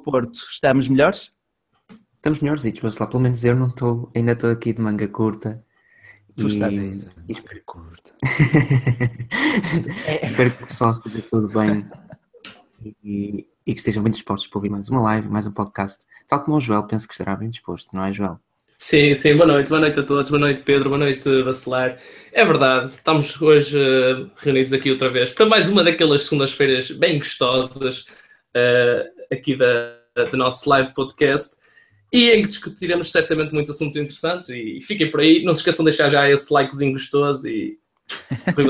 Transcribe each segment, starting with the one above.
Porto, estamos melhores? Estamos melhores, mas lá pelo menos eu não estou, ainda estou aqui de manga curta. Tu e... estás ainda de manga curta. Espero que o pessoal esteja tudo bem e, e, que estejam bem dispostos para ouvir mais uma live, mais um podcast. Tal como o Joel, penso que estará bem disposto, não é, Joel? Sim, sim, boa noite, boa noite a todos, boa noite Pedro, boa noite Bacelar. É verdade, estamos hoje uh, reunidos aqui outra vez para mais uma daquelas segundas-feiras bem gostosas. Uh, aqui da, do nosso live podcast e em que discutiremos certamente muitos assuntos interessantes. E fiquem por aí, não se esqueçam de deixar já esse likezinho gostoso e.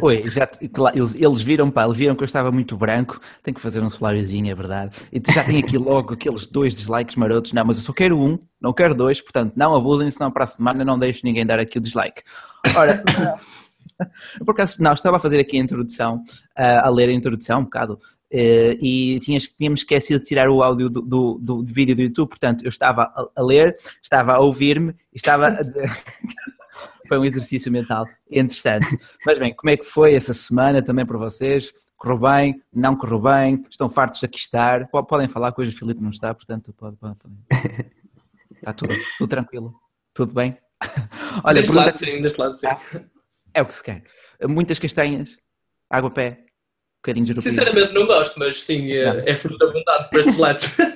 Oi, já, eles, eles viram, pá, eles viram que eu estava muito branco, tenho que fazer um soláriozinho, é verdade. E já tem aqui logo aqueles dois dislikes marotos, não, mas eu só quero um, não quero dois, portanto não abusem, senão para a semana não deixo ninguém dar aqui o dislike. Ora, por acaso, não, estava a fazer aqui a introdução, ah, a ler a introdução um bocado Uh, e tínhamos, tínhamos esquecido de tirar o áudio do, do, do, vídeo do YouTube, portanto, eu estava a, a ler, estava a ouvir-me e estava a dizer. foi um exercício mental interessante. Mas bem, como é que foi essa semana também para vocês? Correu bem? Não correu bem? Estão fartos de aqui estar? Podem falar, que hoje o Filipe não está, portanto, Pode, pode. Está tudo, tudo tranquilo? Tudo bem? Olha, deste pergunta... lado sim, deste lado sim. Ah, é o que se quer. Muitas castanhas, água pé, bocadinho de Sinceramente, não gosto, mas sim, é, é fruto da bondade para estes lados.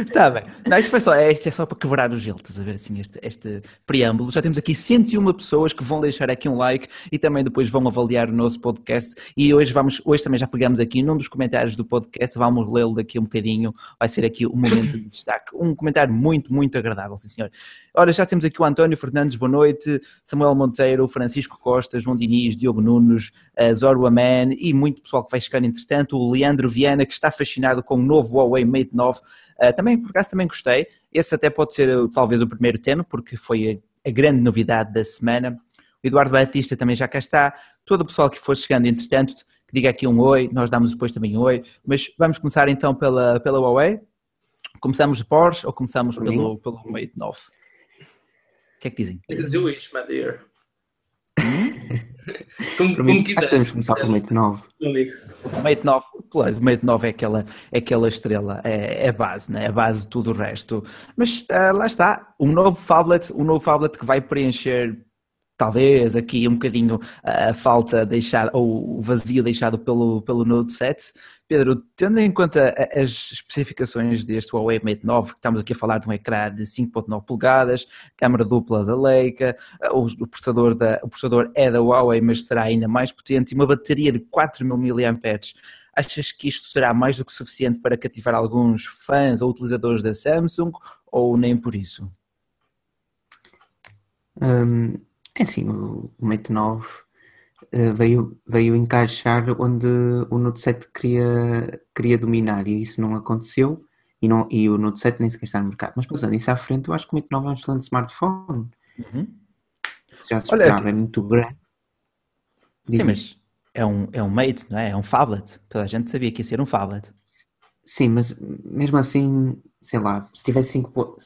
Está bem. Não, isto foi só, é, é só para quebrar o gelo, estás a ver assim, este, este preâmbulo. Já temos aqui 101 pessoas que vão deixar aqui um like e também depois vão avaliar o nosso podcast. E hoje vamos, hoje também já pegamos aqui num dos comentários do podcast, vamos lê-lo daqui um bocadinho, vai ser aqui o um momento de destaque. Um comentário muito, muito agradável, sim senhor. Ora, já temos aqui o António Fernandes, boa noite, Samuel Monteiro, Francisco Costa, João Diniz, Diogo Nunes, eh, Zoro Aman e muito pessoal que vai chegando entretanto, o Leandro Viana, que está fascinado com o novo Huawei Mate 9. Ah, também, por acaso, também gostei. Esse até pode ser eh, talvez o primeiro tema, porque foi a, grande novidade da semana. O Eduardo Batista também já cá está. Todo o pessoal que for chegando, entretanto, que diga aqui um oi, nós damos depois também um oi. Mas vamos começar então pela, pela Huawei. Começamos de Porsche ou começamos pelo, pelo Mate 9? O que é que dizem? Let's do it, my dear. Hum? Como, como mim, Acho que temos que começar pelo Mate 9. O Mate 9, pois, o Mate 9 é aquela, é aquela estrela, é, é a base, né? É a base de tudo o resto. Mas uh, lá está, um novo Fablet, um novo phablet que vai preencher talvez aqui um bocadinho a falta deixada ou o vazio deixado pelo, pelo Node 7. Pedro, tendo em conta as especificações deste Huawei Mate 9, que estamos aqui a falar de um ecrã de 5.9 polegadas, câmara dupla da Leica, eh, o, processador da, o processador é da Huawei, mas será ainda mais potente, e uma bateria de 4.000 mAh, achas que isto será mais do que suficiente para cativar alguns fãs ou utilizadores da Samsung, ou nem por isso? Hum, é sim, o, Mate 9 uh, eh, veio, veio encaixar onde o Note 7 queria, queria dominar e isso não aconteceu e, não, e o Note 7 nem sequer está no mercado. Mas pensando isso à frente, eu acho que o Mate 9 é um excelente smartphone. Uhum. Já se esperava, é muito grande. Sim, mas é um, é um Mate, não é? É um phablet. Toda a gente sabia que ia ser um phablet. Sim, mas mesmo assim sei lá, se tiver 5.5,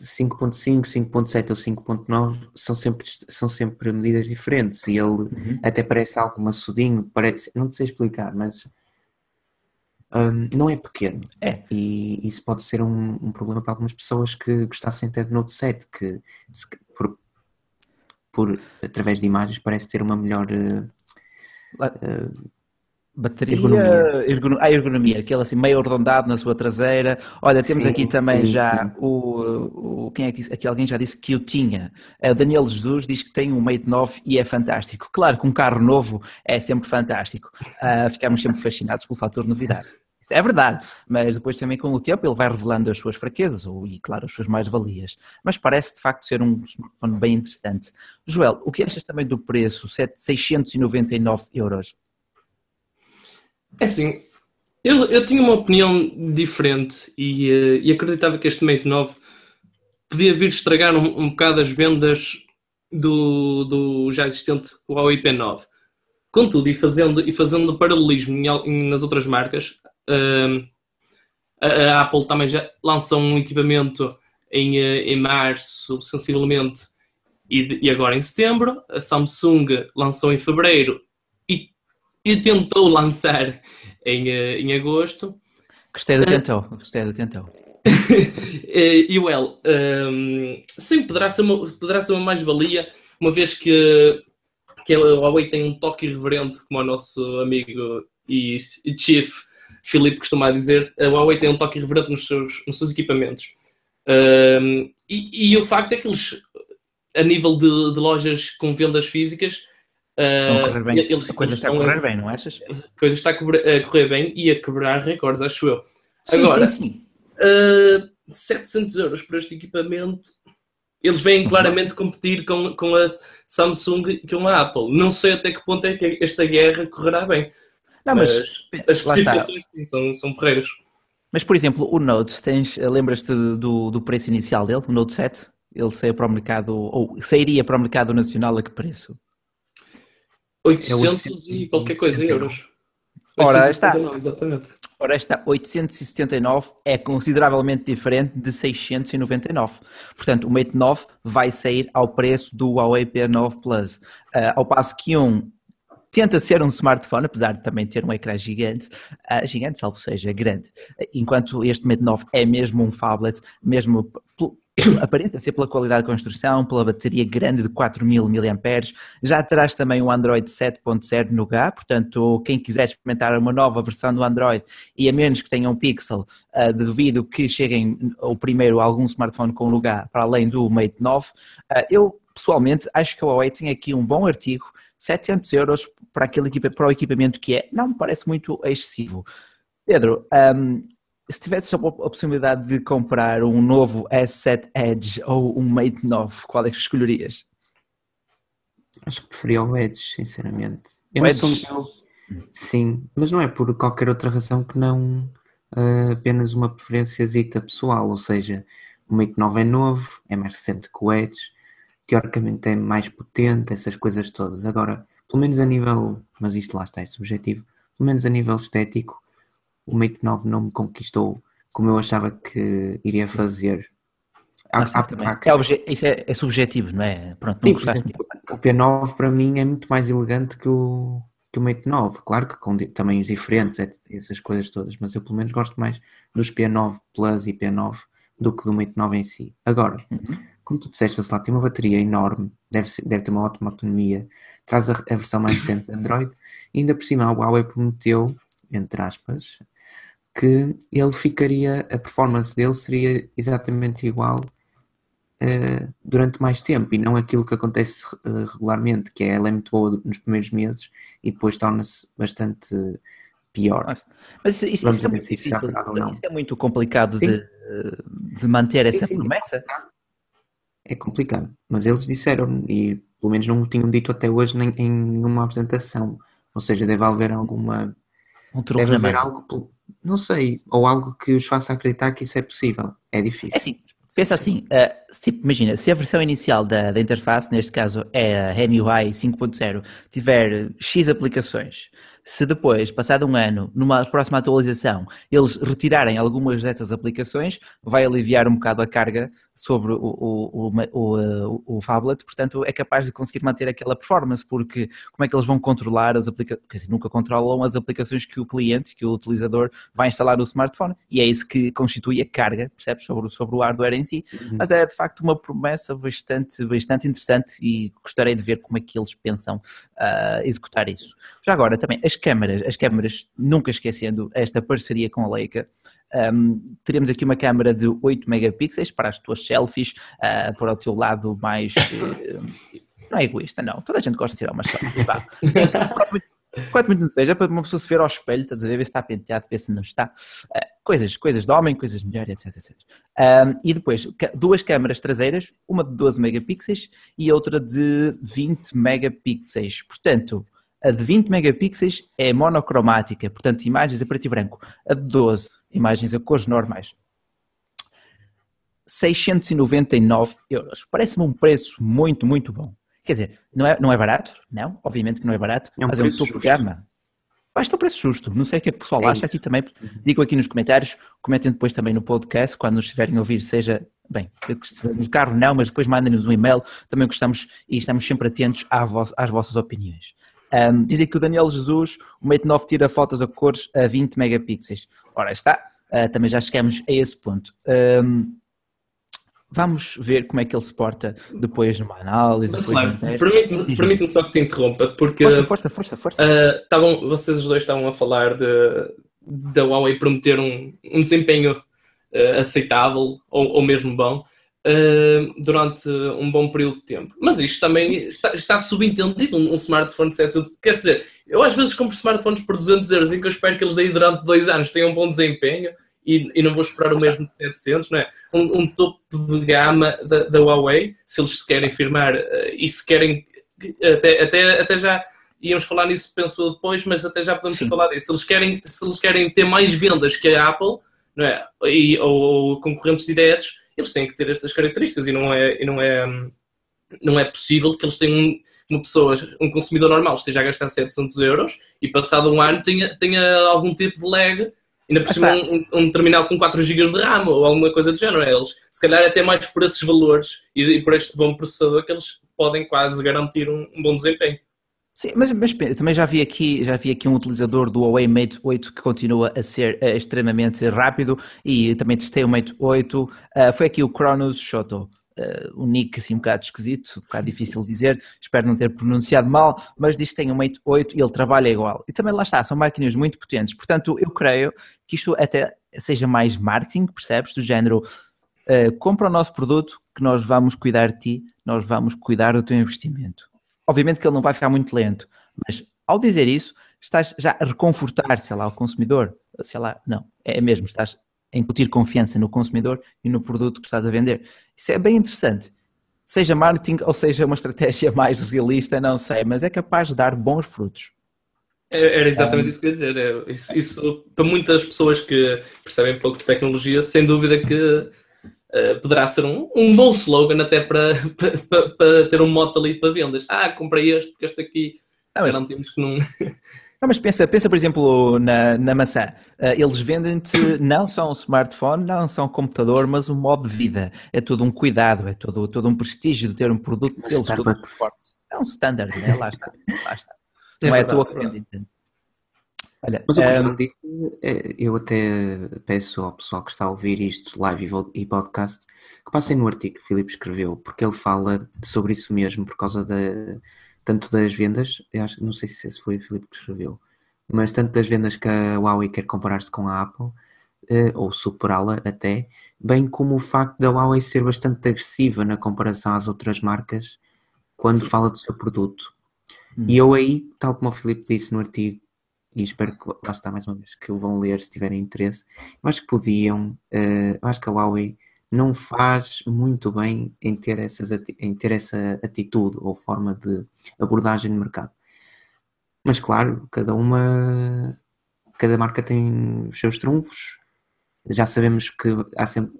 5.7 ou 5.9, são sempre, são sempre medidas diferentes e ele uhum. até parece algo maçudinho, parece, não sei explicar, mas um, não é pequeno. É. E isso pode ser um, um, problema para algumas pessoas que gostassem até de Note 7, que se, por, por, através de imagens parece ter uma melhor. Uh, uh, Bateria, ergonomia. Ergon... Ah, ergonomia, aquele assim meio arredondado na sua traseira. Olha, temos sim, aqui também sim, já sim. O, o. Quem é que disse? Aqui alguém já disse que o tinha. É o Daniel Jesus diz que tem um Mate 9 e é fantástico. Claro que um carro novo é sempre fantástico. Uh, ficamos sempre fascinados pelo fator novidade. Isso é verdade, mas depois também com o tempo ele vai revelando as suas fraquezas ou, e, claro, as suas mais-valias. Mas parece de facto ser um smartphone bem interessante. Joel, o que achas também do preço? 7, 699 euros. É assim, eu, eu tinha uma opinião diferente e, eh, e acreditava que este Mate 9 podia vir estragar um, um bocado as vendas do, do já existente Huawei P9. Contudo, e fazendo, e fazendo paralelismo em, em, nas outras marcas, ehm, a, a, Apple também já lançou um equipamento em, eh, em março, sensivelmente, e, e agora em setembro. A Samsung lançou em fevereiro e tentou lançar em, eh, em agosto. Gostei do eh, tentou, gostei do tentou. Eh, e well, um, ehm, sim, poderá ser uma, poderá ser uma mais-valia, uma vez que, que a Huawei tem um toque irreverente, como o nosso amigo e, e chief Filipe costuma dizer, a Huawei tem um toque irreverente nos seus, nos seus equipamentos. Um, ehm, e, e, o facto é que eles, a nível de, de lojas com vendas físicas, Estão a ah, correr bem. coisa está a correr bem, não achas? A coisa está a correr bem e a quebrar recordes, acho eu. Sim, Agora, sim, sim. Uh, 700 euros para este equipamento, eles vêm uhum. claramente competir com, com a Samsung e com é a Apple. Não sei até que ponto é que esta guerra correrá bem. Não, mas, mas as especificações são, são porreiras. Mas, por exemplo, o Note, tens, eh, lembras-te do, do preço inicial dele, o Note 7? Ele saiu para o mercado, ou sairia para o mercado nacional a que preço? 800, é e qualquer coisa euros. Ora, está. Exatamente. Ora, esta 879 é consideravelmente diferente de 699. Portanto, o Mate 9 vai sair ao preço do Huawei P9 Plus. Uh, ao passo que um tenta ser um smartphone, apesar de também ter um ecrã gigante, uh, gigante, salvo seja, grande. Enquanto este Mate 9 é mesmo um phablet, mesmo aparenta ser pela qualidade de construção, pela bateria grande de 4000 mAh, já terás também o Android 7.0 no GA, portanto quem quiser experimentar uma nova versão do Android e a menos que tenha um Pixel, uh, eh, devido que cheguem o primeiro algum smartphone com o GA para além do Mate 9, uh, eh, eu pessoalmente acho que a Huawei tem aqui um bom artigo, 700 euros para, aquele, para o equipamento que é, não me parece muito excessivo. Pedro, um, ehm, se tivesses a possibilidade de comprar um novo S7 Edge ou um Mate 9, qual é que escolherias? Acho que preferia o Edge, sinceramente. Eu o Edge? Sou... Sim, mas não é por qualquer outra razão que não uh, apenas uma preferência pessoal, ou seja, o Mate 9 é novo, é mais recente que o Edge, teoricamente é mais potente, essas coisas todas. Agora, pelo menos a nível, mas isto lá está, é subjetivo, pelo menos a nível estético, o Mate 9 não me conquistou como eu achava que iria fazer. Há, ah, há, há... É, isso é, é, subjetivo, não é? Pronto, Sim, não exemplo, o P9 para mim é muito mais elegante que o, que o Mate 9, claro que com tamanhos diferentes, essas coisas todas, mas eu pelo menos gosto mais dos P9 Plus e P9 do que do Mate 9 em si. Agora, uhum. como tu disseste, Vacilar, tem uma bateria enorme, deve, deve ter uma ótima autonomia, traz a, a versão mais recente de Android, e ainda por cima a Huawei prometeu, entre aspas, que ele ficaria, a performance dele seria exatamente igual uh, durante mais tempo e não aquilo que acontece uh, regularmente, que é ela é muito boa nos primeiros meses e depois torna-se bastante pior. Mas, mas isso, isso, é muito é difícil, isso é muito complicado de, eh, de, manter sim, essa sim, é promessa? É complicado. é complicado, mas eles disseram e pelo menos não o tinham dito até hoje nem, em nenhuma apresentação, ou seja, deve haver alguma... Um deve haver algo não sei, ou algo que os faça acreditar que isso é possível. É difícil. É assim, pensa assim, uh, se, imagina, se a versão inicial da, da interface, neste caso é a MUI 5.0, tiver X aplicações, se depois, passado um ano, numa próxima atualização, eles retirarem algumas dessas aplicações, vai aliviar um bocado a carga sobre o, o, o, o, o Fablet, portanto é capaz de conseguir manter aquela performance, porque como é que eles vão controlar as aplicações, quer dizer, nunca controlam as aplicações que o cliente, que o utilizador vai instalar no smartphone, e é isso que constitui a carga, percebes, sobre, sobre o hardware em si, uhum. mas é de facto uma promessa bastante, bastante interessante e gostaria de ver como é que eles pensam uh, executar isso. Já agora, também, as as câmaras, as câmaras, nunca esquecendo esta parceria com a Leica, um, teremos aqui uma câmera de 8 megapixels para as tuas selfies, uh, para o teu lado mais. Uh, não é egoísta, não. Toda a gente gosta de tirar umas selfies. Vá. Quanto muito não seja, para uma pessoa se ver ao espelho, estás a ver, ver se está penteado, ver se não está. Uh, coisas, coisas de homem, coisas de mulher, etc. etc. Um, e depois, duas câmaras traseiras, uma de 12 megapixels e outra de 20 megapixels. Portanto, a de 20 megapixels é monocromática, portanto, imagens a preto e branco. A de 12, imagens a cores normais. 699 euros. Parece-me um preço muito, muito bom. Quer dizer, não é, não é barato? Não, obviamente que não é barato, é um mas é um topo de gama. Acho que é um preço justo. Não sei o que é que o pessoal é acha isso. aqui também. Diga aqui nos comentários, comentem depois também no podcast, quando nos estiverem a ouvir, seja, bem, no carro não, mas depois mandem-nos um e-mail. Também gostamos e estamos sempre atentos às vossas opiniões. Um, que o Daniel Jesus, o Mate 9 tira fotos a cores a 20 megapixels. Ora, está, uh, também já chegamos a esse ponto. Um, vamos ver como é que ele se porta depois numa análise. Permite-me permite só que te interrompa, porque. Força, força, força. força. Uh, vocês os dois estavam a falar de, da Huawei prometer um, um desempenho uh, aceitável ou, ou, mesmo bom uh, durante um bom período de tempo. Mas isto também está, está subentendido, um, um, smartphone de 700. Quer dizer, eu às vezes compro smartphones por 200 euros e que eu espero que eles aí durante dois anos tenham um bom desempenho e, e não vou esperar o mesmo de 700, não é? Um, um topo de gama da, da, Huawei, se eles se querem firmar uh, e se querem. Até, até, até já íamos falar nisso, penso depois, mas até já podemos Sim. falar disso. Se eles, querem, se eles querem ter mais vendas que a Apple, não é? e, ou, ou concorrentes diretos, eles têm que ter estas características e não é, e não é, não é possível que eles tenham uma pessoa, um consumidor normal, esteja a gastar 700 euros e passado um Sim. ano tenha, tenha algum tipo de lag, ainda por cima um, um, terminal com 4 GB de RAM ou alguma coisa do género. É? Eles, se calhar, até mais por esses valores e, e por este bom processador que eles podem quase garantir um, um bom desempenho. Sim, mas, mas, também já vi, aqui, já vi aqui um utilizador do Huawei Mate 8 que continua a ser uh, extremamente rápido e também testei o Mate 8. Uh, ah, foi aqui o Cronos Shoto. Uh, um nick assim um bocado esquisito, um bocado difícil de dizer, espero não ter pronunciado mal, mas diz que tem um Mate 8 e ele trabalha igual. E também lá está, são máquinas muito potentes, portanto eu creio que isto até seja mais marketing, percebes? Do género, ah, compra o nosso produto que nós vamos cuidar de ti, nós vamos cuidar do teu investimento. Obviamente que ele não vai ficar muito lento, mas ao dizer isso, estás já a reconfortar, sei lá, o consumidor. Sei lá, não, é mesmo, estás a incutir confiança no consumidor e no produto que estás a vender. Isso é bem interessante. Seja marketing ou seja uma estratégia mais realista, não sei, mas é capaz de dar bons frutos. É, era exatamente isso que eu ia dizer. É, isso, isso, para muitas pessoas que percebem pouco de tecnologia, sem dúvida que eh, poderá ser um, um bom slogan até para, para, para ter um moto ali para vendas. Ah, comprei este, porque este aqui ah, não, mas... que não. Não, ah, mas pensa, pensa por exemplo na, na maçã. Eh, eles vendem-te não só um smartphone, não só um computador, mas um modo de vida. É todo um cuidado, é todo, todo um prestígio de ter um produto deles, todo forte. É um standard, né? lá está. Lá está. É não é, é verdade, tua que Olha, Mas o que um... disse, eu até peço ao pessoal que está a ouvir isto live e podcast que passem no artigo que o Filipe escreveu, porque ele fala sobre isso mesmo, por causa da, tanto das vendas, acho, não sei se esse foi o Filipe que escreveu, mas tanto das vendas que a Huawei quer comparar-se com a Apple, eh, ou superá-la até, bem como o facto da Huawei ser bastante agressiva na comparação às outras marcas quando Sim. fala do seu produto. Hum. E eu aí, tal como o Filipe disse no artigo, e espero que, lá está mais uma vez, que o vão ler se tiverem interesse. Eu acho que podiam, uh, eu acho que a Huawei não faz muito bem em ter, essas, em ter essa atitude ou forma de abordagem de mercado. Mas claro, cada uma, cada marca tem os seus trunfos, já sabemos que há sempre.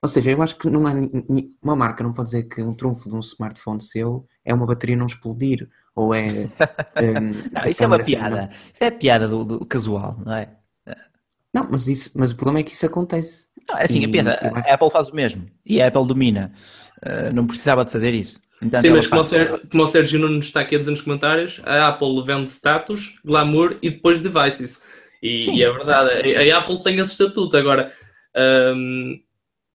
Ou seja, eu acho que não há, uma marca não pode dizer que um trunfo de um smartphone seu é uma bateria não explodir ou é. não, isso é então, uma piada. Não. Isso é a piada do, do, casual, não é? Não, mas, isso, mas o problema é que isso acontece. Não, é assim, e, pensa, a Apple faz o mesmo e a Apple domina. Uh, não precisava de fazer isso. Então, Sim, mas como, faz... o como o Sérgio Nunes está aqui a dizer nos comentários, a Apple vende status, glamour e depois devices. E, e é verdade, a, a Apple tem esse estatuto. Agora, um, ehm,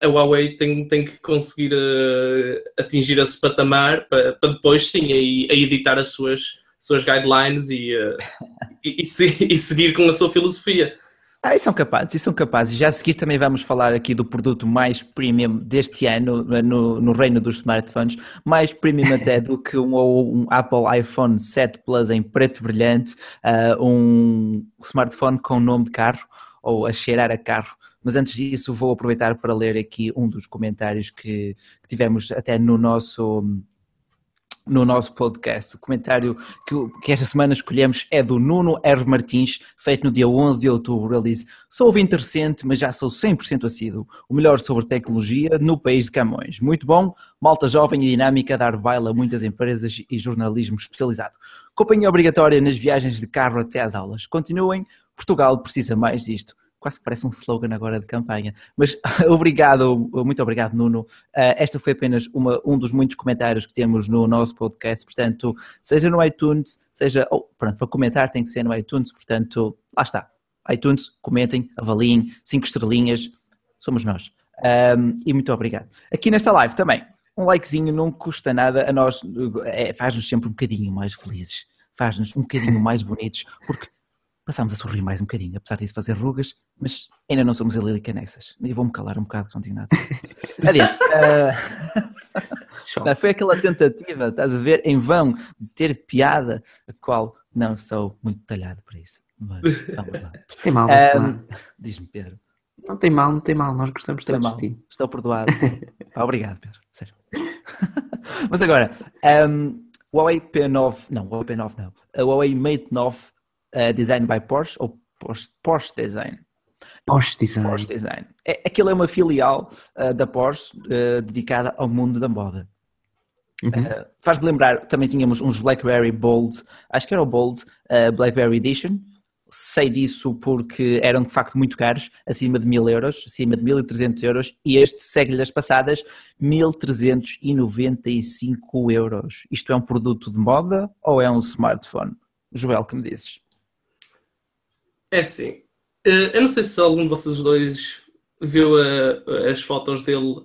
a Huawei tem, tem que conseguir uh, atingir esse patamar para, para depois sim a, editar as suas, suas guidelines e, uh, e, e, e, seguir com a sua filosofia. Ah, e são capazes, e são capazes. Já a seguir também vamos falar aqui do produto mais premium deste ano eh, no, no reino dos smartphones, mais premium até do que um, um Apple iPhone 7 Plus em preto brilhante, uh, um smartphone com nome de carro ou a cheirar a carro mas antes disso, vou aproveitar para ler aqui um dos comentários que, que tivemos até no nosso no nosso podcast. O comentário que, que, esta semana escolhemos é do Nuno R. Martins, feito no dia 11 de outubro. Ele diz: Sou ouvinte recente, mas já sou 100% assíduo. O melhor sobre tecnologia no país de Camões. Muito bom, malta jovem e dinâmica, dar baila a muitas empresas e jornalismo especializado. Companhia obrigatória nas viagens de carro até às aulas. Continuem, Portugal precisa mais disto quase que parece um slogan agora de campanha. Mas obrigado, muito obrigado, Nuno. Uh, esta foi apenas uma, um dos muitos comentários que temos no nosso podcast, portanto, seja no iTunes, seja. Oh, pronto, para comentar tem que ser no iTunes, portanto, lá está. iTunes, comentem, avaliem, cinco estrelinhas, somos nós. Um, e muito obrigado. Aqui nesta live também, um likezinho não custa nada a nós, é, faz-nos sempre um bocadinho mais felizes, faz-nos um bocadinho mais bonitos, porque passámos a sorrir mais um bocadinho, apesar disso fazer rugas, mas ainda não somos a Lilica Nexas. E vou-me calar um bocado, que não digo nada. Adiante. Uh... Foi aquela tentativa, estás a ver, em vão, de ter piada, a qual não sou muito talhado para isso. Mas, vamos lá. Tem mal, um, Diz-me, Pedro. Não tem mal, não tem mal, nós gostamos tanto mal. de ti. Estou perdoado. Pá, obrigado, Pedro. Sério. Mas agora, um, o Huawei P9, não, o Huawei P9 não, Huawei Mate 9 é, design by Porsche, ou Porsche, Porsche Design. Porsche Design. Porsche Design. É, aquilo é uma filial uh, da Porsche uh, dedicada ao mundo da moda. Uhum. Uh, Faz-me lembrar, também tínhamos uns BlackBerry Bold, acho que era o Bold BlackBerry Edition. Sei disso porque eram de facto muito caros, acima de 1000 euros, acima de 1300 euros, e este segue-lhe as passadas 1395 euros. Isto é um produto de moda ou é um smartphone? Joel, que me dizes? É sim. Eh, eu não sei se algum de vocês dois viu a, eh, as fotos dele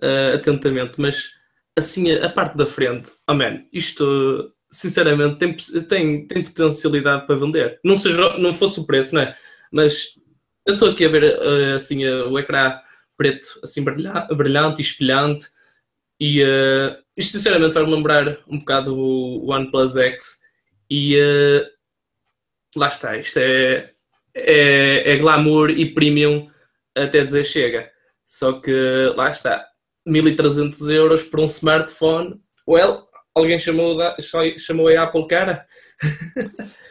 eh, atentamente, mas assim a, a, parte da frente, oh man, isto sinceramente tem, tem, tem potencialidade para vender. Não, seja, não fosse o preço, não é? Mas eu estou aqui a ver assim o ecrã preto, assim brilhante, e espelhante, e uh, isto sinceramente vai-me lembrar um bocado o OnePlus X e uh, lá está, isto é é, é glamour e premium até dizer chega. Só que lá está, 1300 euros por um smartphone. Well, alguém chamou, chamou a Apple cara?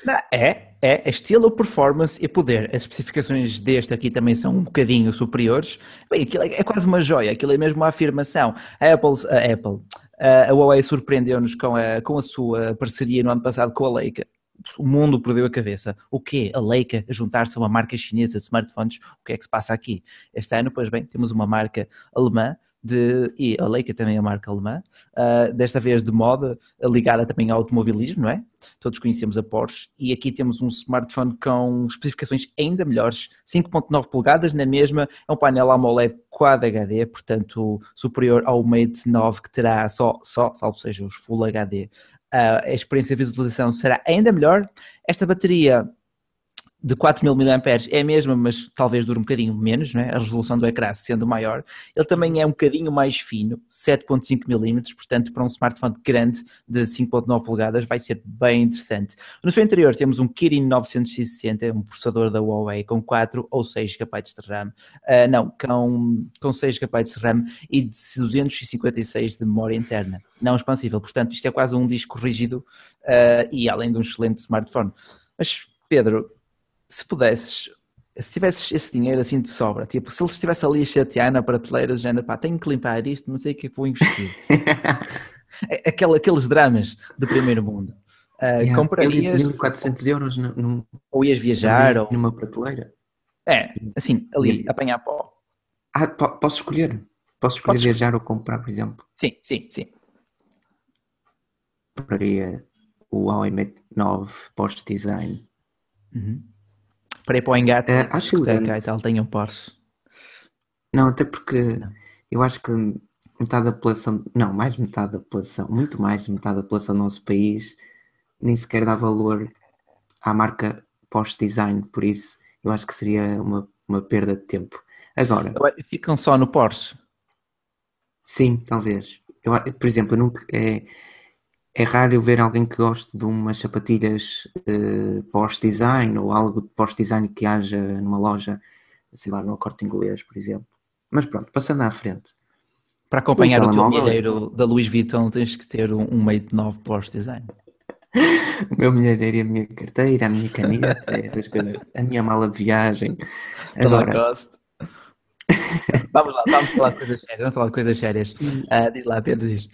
Não, é, é, é, estilo, performance e poder. As especificações deste aqui também são um bocadinho superiores. Bem, aquilo é, é quase uma joia, aquilo é mesmo uma afirmação. A Apple, a, Apple, a Huawei surpreendeu-nos com a, com a sua parceria no ano passado com a Leica o mundo perdeu a cabeça. O quê? A Leica a juntar-se a uma marca chinesa de smartphones. O que é que se passa aqui? Este ano, pois bem, temos uma marca alemã de, e a Leica também é uma marca alemã, uh, desta vez de moda, ligada também ao automobilismo, não é? Todos conhecemos a Porsche e aqui temos um smartphone com especificações ainda melhores, 5.9 polegadas na mesma, é um painel AMOLED Quad HD, portanto superior ao Mate 9 que terá só, só salvo seja, os Full HD a experiência de visualização será ainda melhor. Esta bateria de 4000 mAh é a mesma, mas talvez dure um bocadinho menos, né? a resolução do ecrã sendo maior. Ele também é um bocadinho mais fino, 7.5 mm, portanto para um smartphone grande de 5.9 polegadas vai ser bem interessante. No seu interior temos um Kirin 960, é um processador da Huawei com 4 ou 6 GB de RAM, uh, não, com, com 6 GB de RAM e de 256 de memória interna, não expansível, portanto isto é quase um disco rígido uh, e além de um excelente smartphone. Mas Pedro, se pudesses, se tivesses esse dinheiro assim de sobra, tipo, se ele estivesse ali a chatear na prateleira, já pá, tenho que limpar isto, não sei o que é que vou investir. Aquela, aqueles dramas do primeiro mundo. Uh, yeah, comprarias. 1400 euros num, ou ias viajar. ou... Numa prateleira. É, assim, ali, e... apanhar pó. Ah, posso escolher? Posso escolher Podes... viajar ou comprar, por exemplo? Sim, sim, sim. Compraria o Huawei Mate 9 Post Design. Uhum para ir para o engate, uh, acho elegante. e tal, tenham parso. Não, até porque não. eu acho que metade da população, não, mais metade da população, muito mais de metade da população do nosso país nem sequer dá valor à marca Porsche-Design, por isso eu acho que seria uma, uma perda de tempo. Agora... Então, é, ficam só no Porsche? Sim, talvez. Eu, por exemplo, eu nunca... É, é raro eu ver alguém que goste de umas sapatilhas uh, eh, pós-design ou algo de pós-design que haja numa loja, sei lá, no corte inglês, por exemplo. Mas pronto, passando à frente. Para acompanhar o, o teu é milheiro da Louis Vuitton tens que ter um meio de novo pós-design. o meu milheiro e é a minha carteira, a minha caneta, essas coisas, a minha mala de viagem. Agora... vamos lá, vamos falar de coisas sérias, vamos falar de coisas sérias. Uh, diz lá, Pedro, diz.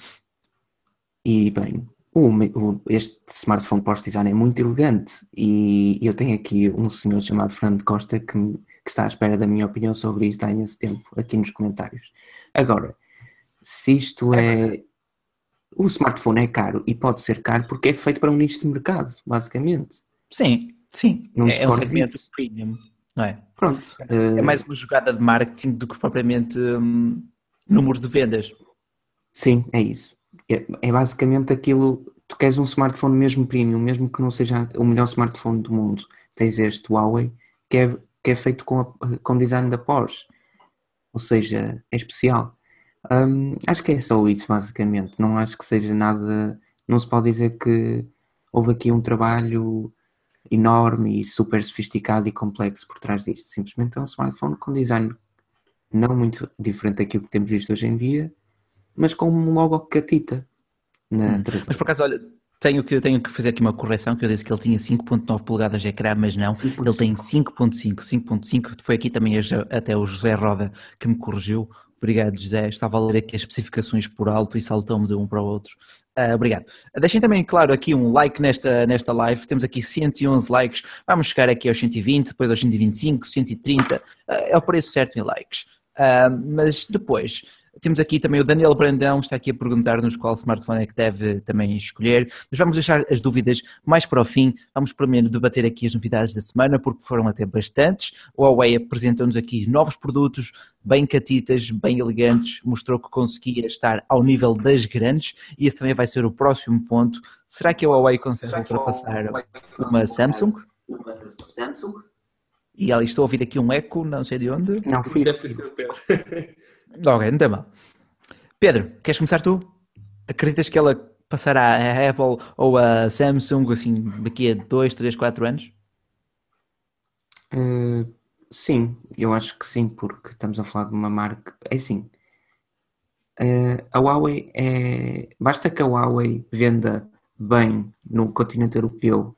E bem, o, o, este smartphone para design é muito elegante e eu tenho aqui um senhor chamado Fernando Costa que, que está à espera da minha opinião sobre isto há esse tempo aqui nos comentários. Agora, se isto é. é o smartphone é caro e pode ser caro porque é feito para um nicho de mercado, basicamente. Sim, sim. Não é, é um segmento disso. premium, não é? Pronto. É eh, mais uma jogada de marketing do que propriamente hum, número de vendas. Sim, é isso. É, é, basicamente aquilo. Tu queres um smartphone mesmo premium, mesmo que não seja o melhor smartphone do mundo. Tens este Huawei, que é, que é feito com, a, com design da Porsche. Ou seja, é especial. Um, acho que é só isso, basicamente. Não acho que seja nada. Não se pode dizer que houve aqui um trabalho enorme e super sofisticado e complexo por trás disto. Simplesmente é um smartphone com design não muito diferente daquilo que temos visto hoje em dia, mas como logo catita na hum. Mas por acaso, olha, tenho que, tenho que fazer aqui uma correção, que eu disse que ele tinha 5.9 polegadas de ecrã, mas não, 5. ele tem 5.5, 5.5, foi aqui também até o José Roda que me corrigiu, obrigado José, estava a ler aqui as especificações por alto e saltamos de um para o outro, uh, obrigado. Deixem também, claro, aqui um like nesta, nesta live, temos aqui 111 likes, vamos chegar aqui aos 120, depois aos 125, 130, uh, é o preço certo em likes, uh, mas depois... Temos aqui também o Daniel Brandão, que está aqui a perguntar-nos qual smartphone é que deve também escolher, mas vamos deixar as dúvidas mais para o fim, vamos primeiro debater aqui as novidades da semana, porque foram até bastantes, o Huawei apresentou-nos aqui novos produtos, bem catitas, bem elegantes, mostrou que conseguia estar ao nível das grandes, e esse também vai ser o próximo ponto, será que a Huawei consegue ultrapassar Huawei uma Samsung? Uma Samsung? E ali estou a ouvir aqui um eco, não sei de onde. Não, fui. Deve ser Ok, não tem mal. Pedro, queres começar tu? Acreditas que ela passará a Apple ou a Samsung assim daqui a 2, 3, 4 anos? Uh, sim, eu acho que sim, porque estamos a falar de uma marca. É assim. Uh, a Huawei é. Basta que a Huawei venda bem no continente europeu,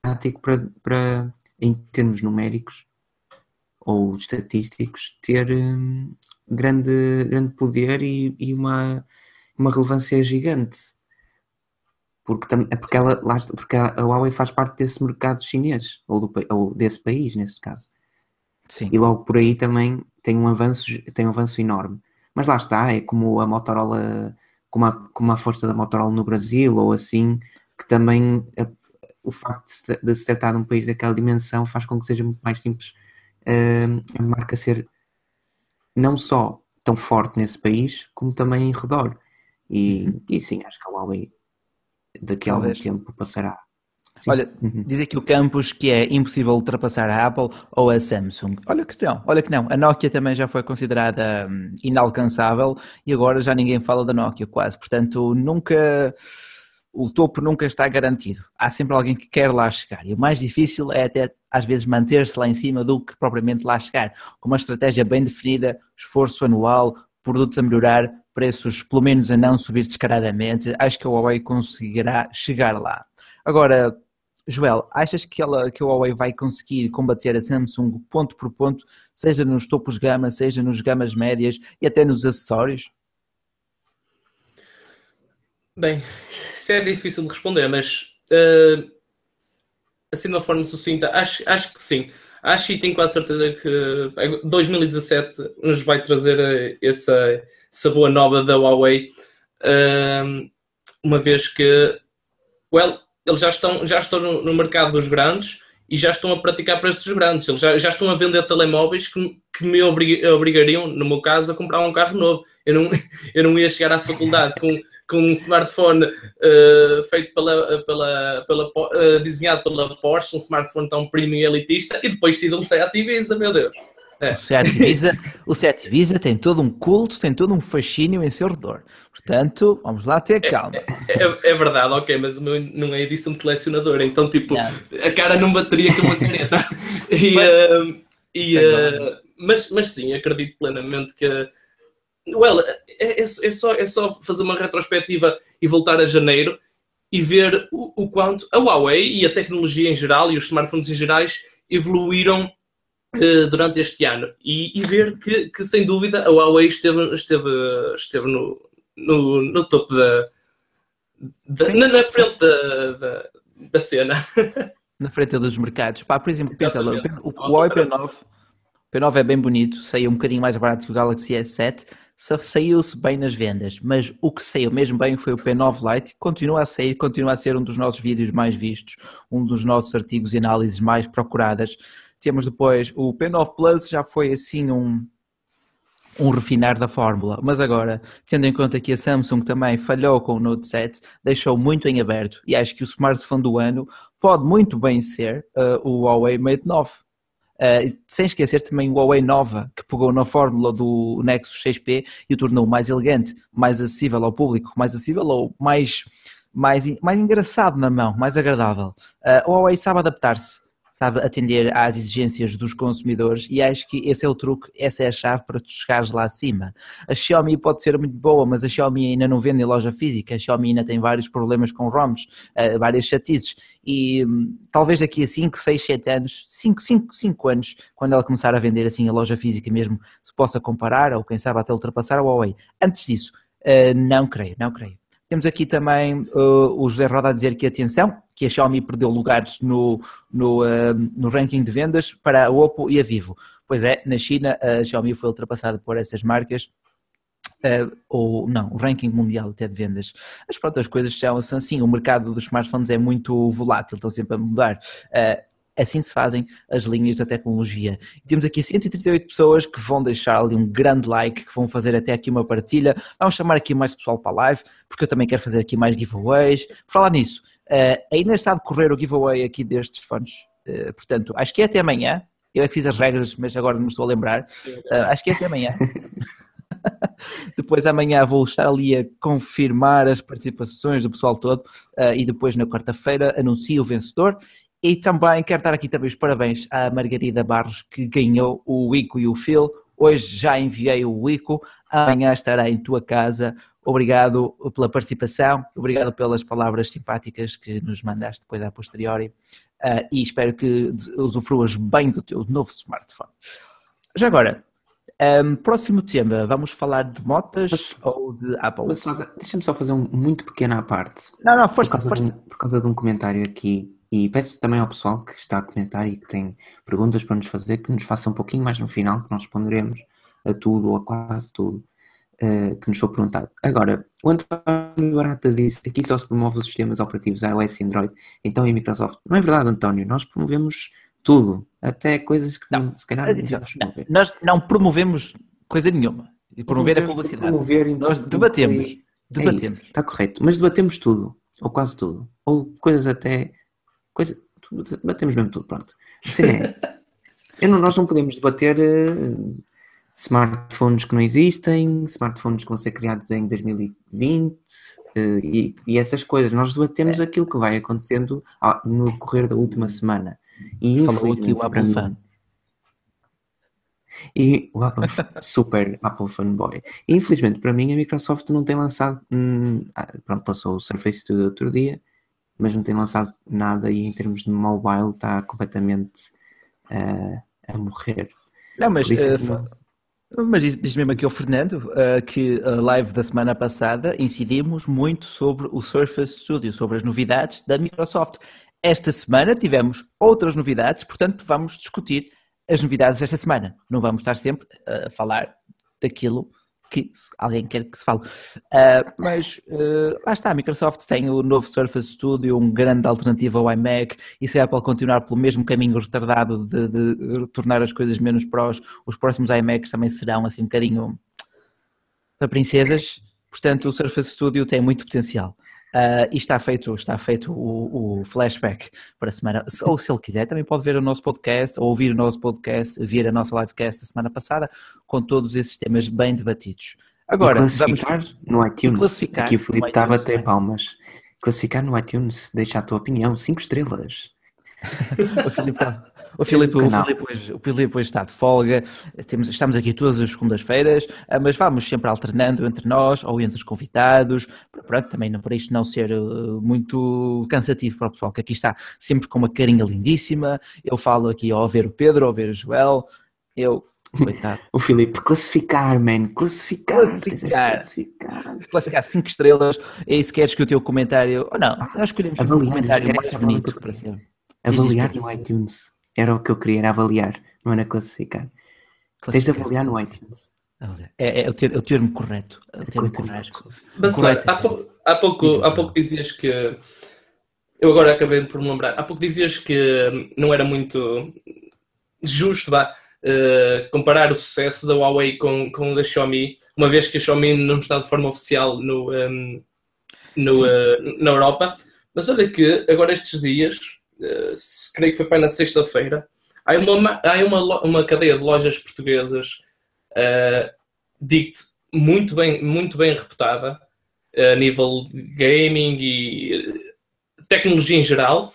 prático para, para, em termos numéricos, ou estatísticos ter um, grande, grande poder e, e, uma, uma relevância gigante. Porque, é porque, ela, porque a Huawei faz parte desse mercado chinês, ou, do, ou desse país, nesse caso. Sim. E logo por aí também tem um avanço, tem um avanço enorme. Mas lá está, é como a Motorola, como a, como a força da Motorola no Brasil, ou assim, que também a, eh, o facto de se tratar de um país daquela dimensão faz com que seja muito mais simples a marca ser não só tão forte nesse país, como também em redor. E, uhum. e sim, acho que a Huawei daqui a algum tempo passará. Sim. Olha, uhum. diz aqui o Campos que é impossível ultrapassar a Apple ou a Samsung. Olha que não, olha que não. A Nokia também já foi considerada hum, inalcançável e agora já ninguém fala da Nokia quase. Portanto, nunca o topo nunca está garantido. Há sempre alguém que quer lá chegar. E o mais difícil é até, às vezes, manter-se lá em cima do que propriamente lá chegar. Com uma estratégia bem definida, esforço anual, produtos a melhorar, preços pelo menos a não subir descaradamente, acho que a Huawei conseguirá chegar lá. Agora, Joel, achas que, ela, que a Huawei vai conseguir combater a Samsung ponto por ponto, seja nos topos gama, seja nos gamas médias e até nos acessórios? Bem, isso é difícil de responder, mas uh, assim de uma forma sucinta, acho, acho que sim. Acho e tenho quase certeza que 2017 eh, nos vai trazer eh, essa, essa boa nova da Huawei, uma vez que well, eles já estão, já estão no, no, mercado dos grandes e já estão a praticar preços dos grandes. Eles já, já estão a vender telemóveis que, que me obrigariam, no meu caso, a comprar um carro novo. Eu não, eu não ia chegar à faculdade com com um smartphone uh, feito pela, pela, pela uh, desenhado pela Porsche, um smartphone tão premium elitista, e depois sido um Seat Ibiza, meu Deus. É. O, Seat Ibiza, o tem todo um culto, tem todo um fascínio em seu redor. Portanto, vamos lá ter é, calma. É, é, é verdade, ok, mas o meu não é edição de colecionador, então tipo, a cara não bateria com uma caneta. e, mas, uh, e, é mas, mas sim, acredito plenamente que Well, é, é, é, só, é só fazer uma retrospectiva e voltar a janeiro e ver o, o quanto a Huawei e a tecnologia em geral e os smartphones em gerais evoluíram eh, durante este ano e, e ver que, que, sem dúvida a Huawei esteve, esteve, esteve no, no, no topo da, da na, na, frente da, da, da cena. na frente dos mercados. Pá, por exemplo, pensa, o, o, o Huawei P9, o P9 é bem bonito, saiu um bocadinho mais barato que o Galaxy S7, saiu-se bem nas vendas, mas o que saiu mesmo bem foi o P9 Lite, continua a sair, continua a ser um dos nossos vídeos mais vistos, um dos nossos artigos e análises mais procuradas. Temos depois o P9 Plus, já foi assim um, um refinar da fórmula, mas agora, tendo em conta que a Samsung também falhou com o Note 7, deixou muito em aberto e acho que o smartphone do ano pode muito bem ser uh, o Huawei Mate 9. Uh, sem esquecer também o Huawei Nova, que pegou na fórmula do Nexus 6P e o tornou mais elegante, mais acessível ao público, mais acessível ou mais, mais, mais engraçado na mão, mais agradável. Uh, o Huawei sabe adaptar-se sabe atender às exigências dos consumidores e acho que esse é o truque, essa é a chave para tu chegares lá acima. A Xiaomi pode ser muito boa, mas a Xiaomi ainda não vende em loja física, a Xiaomi ainda tem vários problemas com ROMs, eh, várias chatices e hum, talvez daqui a 5, 6, 7 anos, 5, 5, 5 anos, quando ela começar a vender assim a loja física mesmo, se possa comparar ou quem sabe até ultrapassar a Huawei. Antes disso, eh, não creio, não creio. Temos aqui também eh, o José Roda a dizer que atenção, que a Xiaomi perdeu lugares no, no, uh, no ranking de vendas para a Oppo e a Vivo. Pois é, na China a Xiaomi foi ultrapassada por essas marcas Uh, ou não, o ranking mundial até de vendas. Mas próprias as coisas são assim, o mercado dos smartphones é muito volátil, estão sempre a mudar. Uh, assim se fazem as linhas da tecnologia. temos aqui 138 pessoas que vão deixar ali um grande like, que vão fazer até aqui uma partilha. Vamos chamar aqui mais pessoal para a live, porque eu também quero fazer aqui mais giveaways. Por falar nisso, Uh, ainda está a decorrer o giveaway aqui destes fones, uh, portanto, acho que é até amanhã. Eu é que fiz as regras, mas agora não me estou a lembrar. Uh, acho que é até amanhã. depois amanhã vou estar ali a confirmar as participações do pessoal todo e depois na quarta-feira anuncio o vencedor e também quero dar aqui também os parabéns à Margarida Barros que ganhou o Ico e o Phil. Hoje já enviei o Ico, amanhã estará em tua casa Obrigado pela participação, obrigado pelas palavras simpáticas que nos mandaste depois a posteriori uh, e espero que usufruas bem do teu novo smartphone. Já agora, um, ehm, próximo tema, vamos falar de motas ou de Apple? Deixa-me só fazer um muito pequeno à parte. Não, não, força, por força. por causa de um comentário aqui e peço também ao pessoal que está a comentar e que tem perguntas para nos fazer que nos faça um pouquinho mais no final, que nós responderemos a tudo ou a quase tudo uh, que nos foi perguntado. Agora, o António Barata disse que aqui só se promove os sistemas operativos iOS e Android, então e Microsoft. Não é verdade, António, nós promovemos tudo, até coisas que não, se calhar não, Nós não promovemos coisa nenhuma. E promover a é publicidade. Promover, nós debatemos. É debatemos. isso, está correto, mas debatemos tudo, ou quase tudo, ou coisas até. Coisa, debatemos mesmo tudo, pronto. Assim é. não, nós não podemos debater uh, smartphones que não existem, smartphones que vão ser criados em 2020 eh, e, e essas coisas. Nós debatemos é. aquilo que vai acontecendo no decorrer da última semana. E Falou aqui o Apple Fan. E o Apple, super Apple fanboy. E, infelizmente para mim a Microsoft não tem lançado. Hum, ah, pronto, lançou o Surface Studio outro dia, mas não tem lançado nada e em termos de mobile está completamente uh, a morrer. Não, mas uh, mas diz, mesmo aqui o Fernando uh, que a live da semana passada incidimos muito sobre o Surface Studio, sobre as novidades da Microsoft. Esta semana tivemos outras novidades, portanto vamos discutir as novidades desta semana. Não vamos estar sempre eh, a falar daquilo que alguém quer que se fale. Uh, mas uh, lá está, a Microsoft tem o novo Surface Studio, um grande alternativa ao iMac, e se a Apple continuar pelo mesmo caminho retardado de, de tornar as coisas menos prós, os próximos iMacs também serão assim um bocadinho para princesas. Portanto, o Surface Studio tem muito potencial. Uh, e está feito, está feito o, o, flashback para a semana. Ou se ele quiser, também pode ver o nosso podcast, ou ouvir o nosso podcast, ver a nossa livecast da semana passada, com todos esses temas bem debatidos. Agora, e classificar vamos... no iTunes. Aqui o estava até palmas. Classificar no iTunes, deixa a tua opinião, 5 estrelas. o Felipe estava. Tá- o Filipe, o Filipe, hoje, o Filipe hoje está de folga, temos, estamos aqui todas as segundas-feiras, ah, mas vamos sempre alternando entre nós ou entre os convidados, pronto, também não, para isto não ser ah, muito cansativo para o pessoal que aqui está sempre com uma carinha lindíssima. Eu falo aqui ao ver o Pedro, ao ver o Joel, eu Coitado. O Filipe, classificar, man, classificar. Classificar. classificar. classificar cinco estrelas, é isso que queres que o teu comentário... Ou oh, não, nós escolhemos um comentário é mais bonito para ser. Avaliar no iTunes. Era o que eu queria, era avaliar, não era classificar. classificar Tens de avaliar no iTunes. É, é, o, ter, é o termo correto. É o é termo correto. Mas, é correto. Há, pouco, há, pouco, há pouco dizias que. Eu agora acabei por me lembrar. Há pouco dizias que não era muito justo vá, uh, comparar o sucesso da Huawei com, com o da Xiaomi, uma vez que a Xiaomi não está de forma oficial no, um, ehm, no, uh, na Europa. Mas olha que agora estes dias eh, creio que foi para na sexta-feira, há, uma, há uma, uma cadeia de lojas portuguesas, uh, muito bem, muito bem reputada, eh, a nível gaming e tecnologia em geral,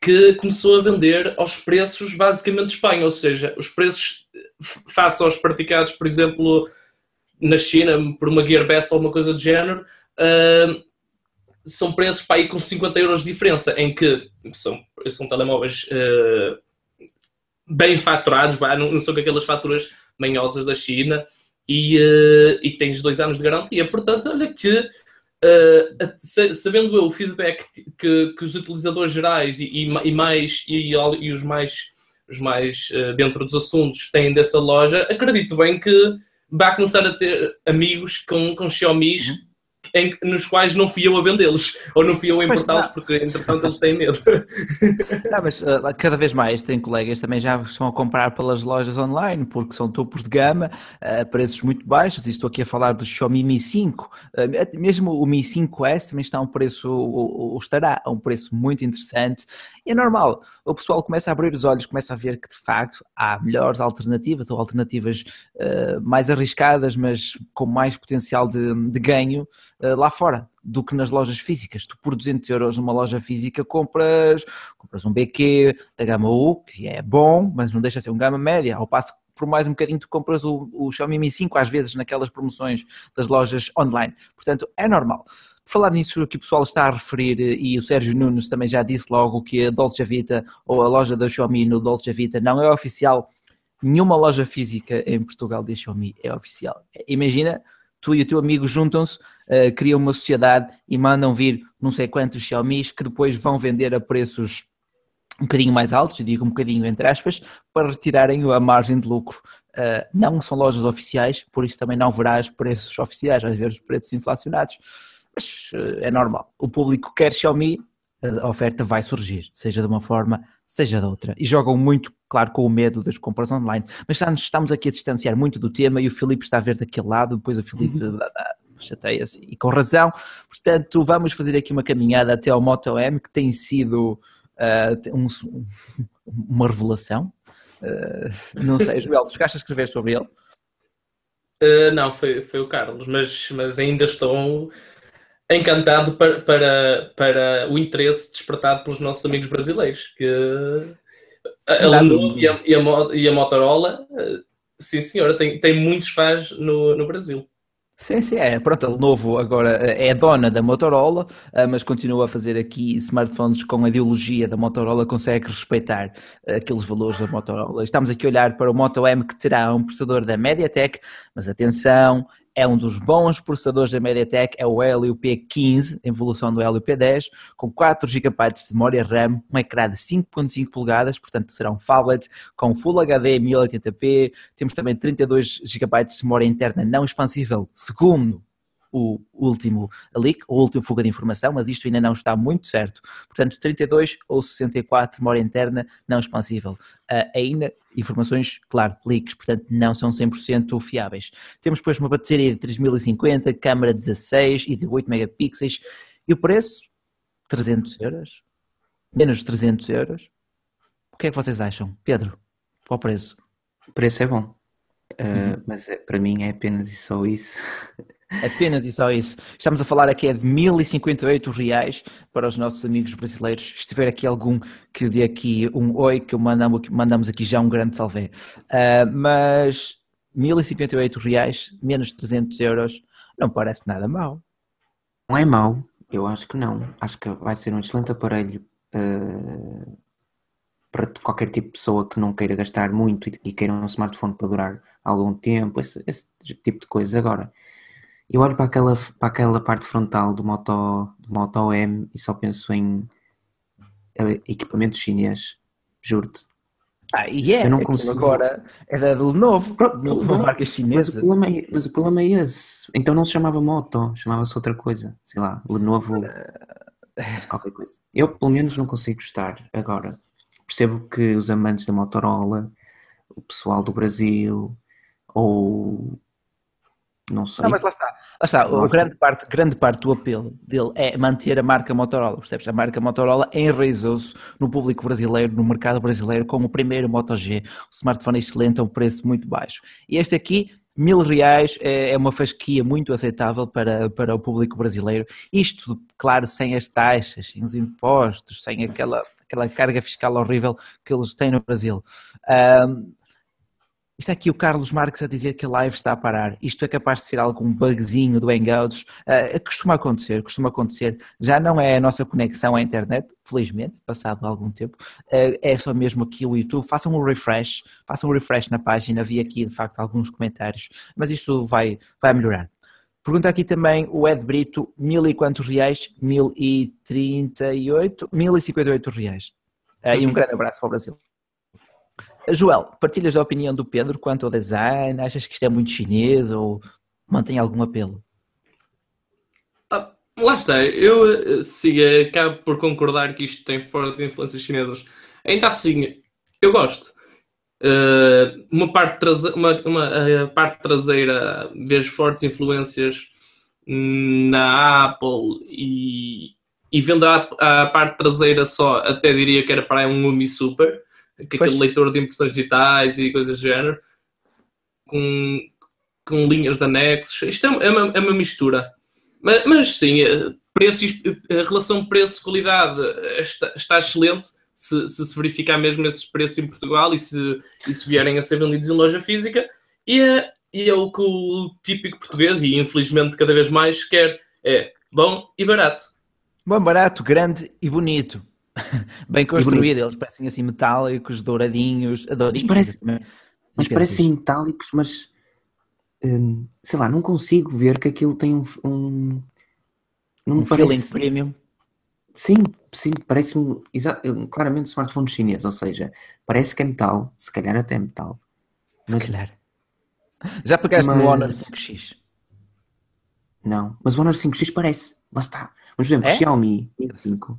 que começou a vender aos preços basicamente de Espanha, ou seja, os preços face aos praticados, por exemplo, na China, por uma Gearbest ou alguma coisa do género, uh, são preços para aí com 50 euros de diferença, em que são são telemóveis uh, bem faturados, não, não são aquelas faturas manhosas da China, e, uh, e tens dois anos de garantia. Portanto, olha que, uh, sabendo eu o feedback que, que os utilizadores gerais e, e mais, e, e, os mais, os mais uh, dentro dos assuntos têm dessa loja, acredito bem que vai começar a ter amigos com, com Xiaomi's uhum em, nos quais não fui eu a vendê-los, ou não fui eu a importá-los, tá. porque entretanto eles têm medo. Não, tá, mas uh, cada vez mais tem colegas também já estão a comprar pelas lojas online, porque são topos de gama, a uh, preços muito baixos, e estou aqui a falar do Xiaomi Mi 5, uh, ah, é, mesmo o Mi 5S também está a um preço, ou, ou estará a um preço muito interessante, e é normal, o pessoal começa a abrir os olhos, começa a ver que de facto há melhores alternativas, ou alternativas ah, mais arriscadas, mas com mais potencial de, de ganho, eh, lá fora do que nas lojas físicas. Tu por 200 euros numa loja física compras, compras um BQ da gama U, que é bom, mas não deixa de ser um gama média, ao passo que por mais um bocadinho tu compras o, o Xiaomi Mi 5 às vezes naquelas promoções das lojas online. Portanto, é normal. Por falar nisso, aqui o pessoal está a referir, eh, e o Sérgio Nunes também já disse logo que a Dolce Vita ou a loja da Xiaomi no Dolce Vita não é oficial. Nenhuma loja física em Portugal da Xiaomi é oficial. Imagina tu e o teu amigo juntam-se, uh, criam uma sociedade e mandam vir não sei quantos Xiaomi's que depois vão vender a preços um bocadinho mais altos, eu digo um bocadinho entre aspas, para retirarem a margem de lucro. Uh, não são lojas oficiais, por isso também não verás preços oficiais, às vezes preços inflacionados, mas uh, é normal. O público quer Xiaomi, a oferta vai surgir, seja de uma forma seja de outra. E jogam muito, claro, com o medo das compras online. Mas já nos estamos aqui a distanciar muito do tema e o Filipe está a ver daquele lado, depois o Filipe uhum. chateia-se e com razão. Portanto, vamos fazer aqui uma caminhada até ao Moto M, que tem sido uh, um, uma revelação. Uh, não sei, Joel, tu chegaste a escrever sobre ele? Uh, não, foi, foi o Carlos, mas, mas ainda estou encantado para, para, para o interesse despertado pelos nossos amigos brasileiros, que a Lenovo e a, e, a, e a Motorola, eh, sim senhora, tem, tem muitos fãs no, no Brasil. Sim, sim, é. Pronto, a Lenovo agora eh, é dona da Motorola, eh, mas continua a fazer aqui smartphones com a ideologia da Motorola, consegue respeitar aqueles valores da Motorola. Estamos aqui a olhar para o Moto M que terá um processador da MediaTek, mas atenção, é um dos bons processadores da MediaTek, é o Helio P15, evolução do Helio P10, com 4 GB de memória RAM, um ecrã de 5.5 polegadas, portanto será um phablet com Full HD 1080p, temos também 32 GB de memória interna não expansível, segundo o último leak, o último fuga de informação, mas isto ainda não está muito certo. Portanto, 32 ou 64 memória interna não expansível. Uh, ainda informações, claro, leaks, portanto não são 100% fiáveis. Temos depois uma bateria de 3050, câmara 16 e de 8 megapixels e o preço 300 euros, menos de 300 euros. O que é que vocês acham, Pedro? Qual o preço? O preço é bom, uh, uhum. mas é, para mim é apenas e só isso. Apenas e só isso. Estamos a falar aqui é de 1058 reais para os nossos amigos brasileiros. Se tiver aqui algum que dê aqui um oi, que mandamos, mandamos aqui já um grande salve. Uh, ah, mas 1058 reais, menos 300 euros, não parece nada mal. Não é mau, eu acho que não. Acho que vai ser um excelente aparelho uh, para qualquer tipo de pessoa que não queira gastar muito e, e queira um smartphone para durar algum tempo, esse, esse tipo de coisa Agora, eu olho para aquela, para aquela parte frontal do Moto, do Moto M e só penso em é equipamento chinês, juro-te. Ah, e yeah, é, eu não consigo. agora é da Lenovo, uma marca chinesa. Mas o, problema é, mas o problema é esse. Então não se chamava moto, chamava-se outra coisa. Sei lá, Lenovo, ah. qualquer coisa. Eu pelo menos não consigo gostar agora. Percebo que os amantes da Motorola, o pessoal do Brasil, ou não sei. Não, mas lá está. Lá está. O, grande, parte, grande parte do apelo dele é manter a marca Motorola, percebes? A marca Motorola enraizou-se no público brasileiro, no mercado brasileiro, com o primeiro Moto G, o smartphone excelente a um preço muito baixo. E este aqui mil reais é, é uma fasquia muito aceitável para, para o público brasileiro. Isto, claro, sem as taxas, sem os impostos, sem aquela, aquela carga fiscal horrível que eles têm no Brasil. Um, Está aqui o Carlos Marques a dizer que a live está a parar. Isto é capaz de ser algum bugzinho do Hangouts. Uh, ah, costuma acontecer, costuma acontecer. Já não é a nossa conexão à internet, felizmente, passado algum tempo. Uh, é só mesmo aqui o YouTube. Façam um refresh, façam um refresh na página. Vi aqui, de facto, alguns comentários, mas isso vai, vai melhorar. Pergunta aqui também o Ed Brito, mil e quantos reais? Mil e trinta e oito? Mil e cinquenta e oito reais. Uh, e um uhum. grande abraço para o Brasil. Joel, partilhas a opinião do Pedro quanto ao design? Achas que isto é muito chinês ou mantém algum apelo? Ah, lá está, eu eh, sim, acabo por concordar que isto tem fortes influências chinesas. Ainda assim, eu gosto. Uh, uma parte traseira, uma, uma a eh, parte traseira vejo fortes influências na Apple e, e vendo a, a, parte traseira só, até diria que era para um Umi Super, que aquele leitor de impressões digitais e coisas do género, com, com linhas de anexos. Isto é uma, é uma é mistura. Mas, mas sim, eh, preço a eh, relação preço-qualidade eh, está, está, excelente se, se, se verificar mesmo esses preços em Portugal e se, e se vierem a ser vendidos em loja física. E é, e é o que o típico português, e infelizmente cada vez mais, quer: é bom e barato. Bom, barato, grande e bonito. Bem construído, eles parecem assim metálicos, douradinhos, douradinhos. Mas, parece, mas, mas parecem metálicos, mas hum, sei lá, não consigo ver que aquilo tem um. um não um me premium. Sim, sim, parece-me hum, claramente smartphone chinês, ou seja, parece que é metal, se calhar até é metal. Mas... Se calhar. Já pegaste mas... no Honor 5X? Não, mas o Honor 5X parece, lá está. Mas por exemplo, é? Xiaomi 5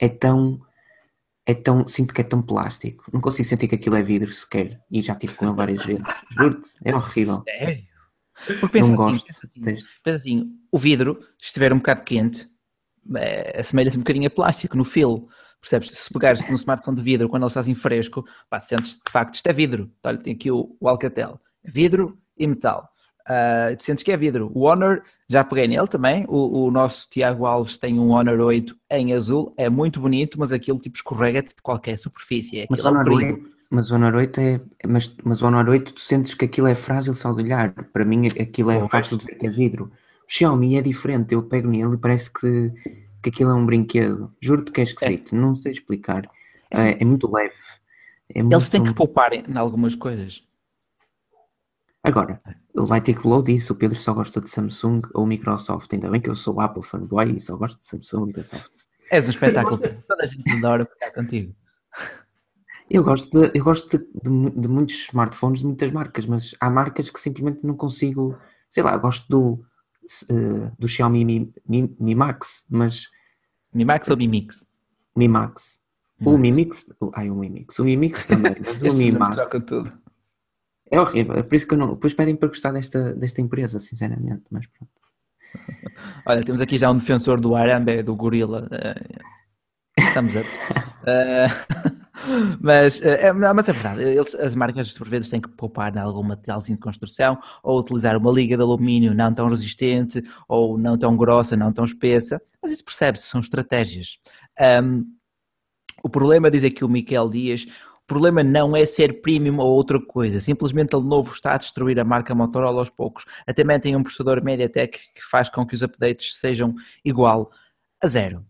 é tão. É tão. Sinto que é tão plástico. Não consigo sentir que aquilo é vidro sequer. E já tive com ele várias vezes. Juro-te, é horrível. Sério? Porque pensa não assim, gosto. Pensa assim, pensa assim, o vidro, se estiver um bocado quente, eh, assemelha-se um bocadinho a plástico no filo. Percebes? Se pegares num smartphone de vidro quando ele está em assim fresco, pá, sentes de facto isto é vidro. Tá, olha, tem aqui o, o Alcatel. É vidro e metal. Uh, sentes que é vidro. O Honor, já peguei nele também. O, o nosso Tiago Alves tem um Honor 8 em azul. É muito bonito, mas aquilo tipo escorrega de qualquer superfície. É mas o, é Honor 8, mas o Honor 8 é. Mas, mas o Honor 8, tu sentes que aquilo é frágil se olhar. Para mim, aquilo é oh, fácil de ver que é vidro. O Xiaomi é diferente. Eu pego nele e parece que, que aquilo é um brinquedo. Juro-te que é esquisito. É. Não sei explicar. É, é, é muito leve. É Eles têm que poupar em algumas coisas. Agora, o vai ter que low o Pedro só gosta de Samsung ou Microsoft. Ainda bem que eu sou Apple fanboy e só gosto de Samsung e Microsoft. És um espetáculo, toda a gente adora ficar contigo. Eu gosto, de, eu gosto de, de, de, muitos smartphones, de muitas marcas, mas há marcas que simplesmente não consigo. Sei lá, gosto do, uh, do Xiaomi Mi, Mi, Mi, Max, mas. Mi Max ou Mi Mix? Mi Max. Mi Max. O Mi Mix. Ai, o Mi Mix. O Mi Mix também, mas o Mi Max. tudo. É horrível, é por isso que eu não. Pois pedem para gostar desta, desta empresa, sinceramente, mas pronto. Olha, temos aqui já um defensor do Arambe, é do Gorila. Eh, estamos a. Eh, mas, eh, é, mas é verdade, eles, as marcas por vezes têm que poupar em algum materialzinho de construção ou utilizar uma liga de alumínio não tão resistente ou não tão grossa, não tão espessa, mas isso percebe-se, são estratégias. Um, o problema, diz aqui o Miquel Dias, problema não é ser premium ou outra coisa, simplesmente o novo está a destruir a marca Motorola aos poucos. Até mantém um processador MediaTek que faz com que os updates sejam igual a zero.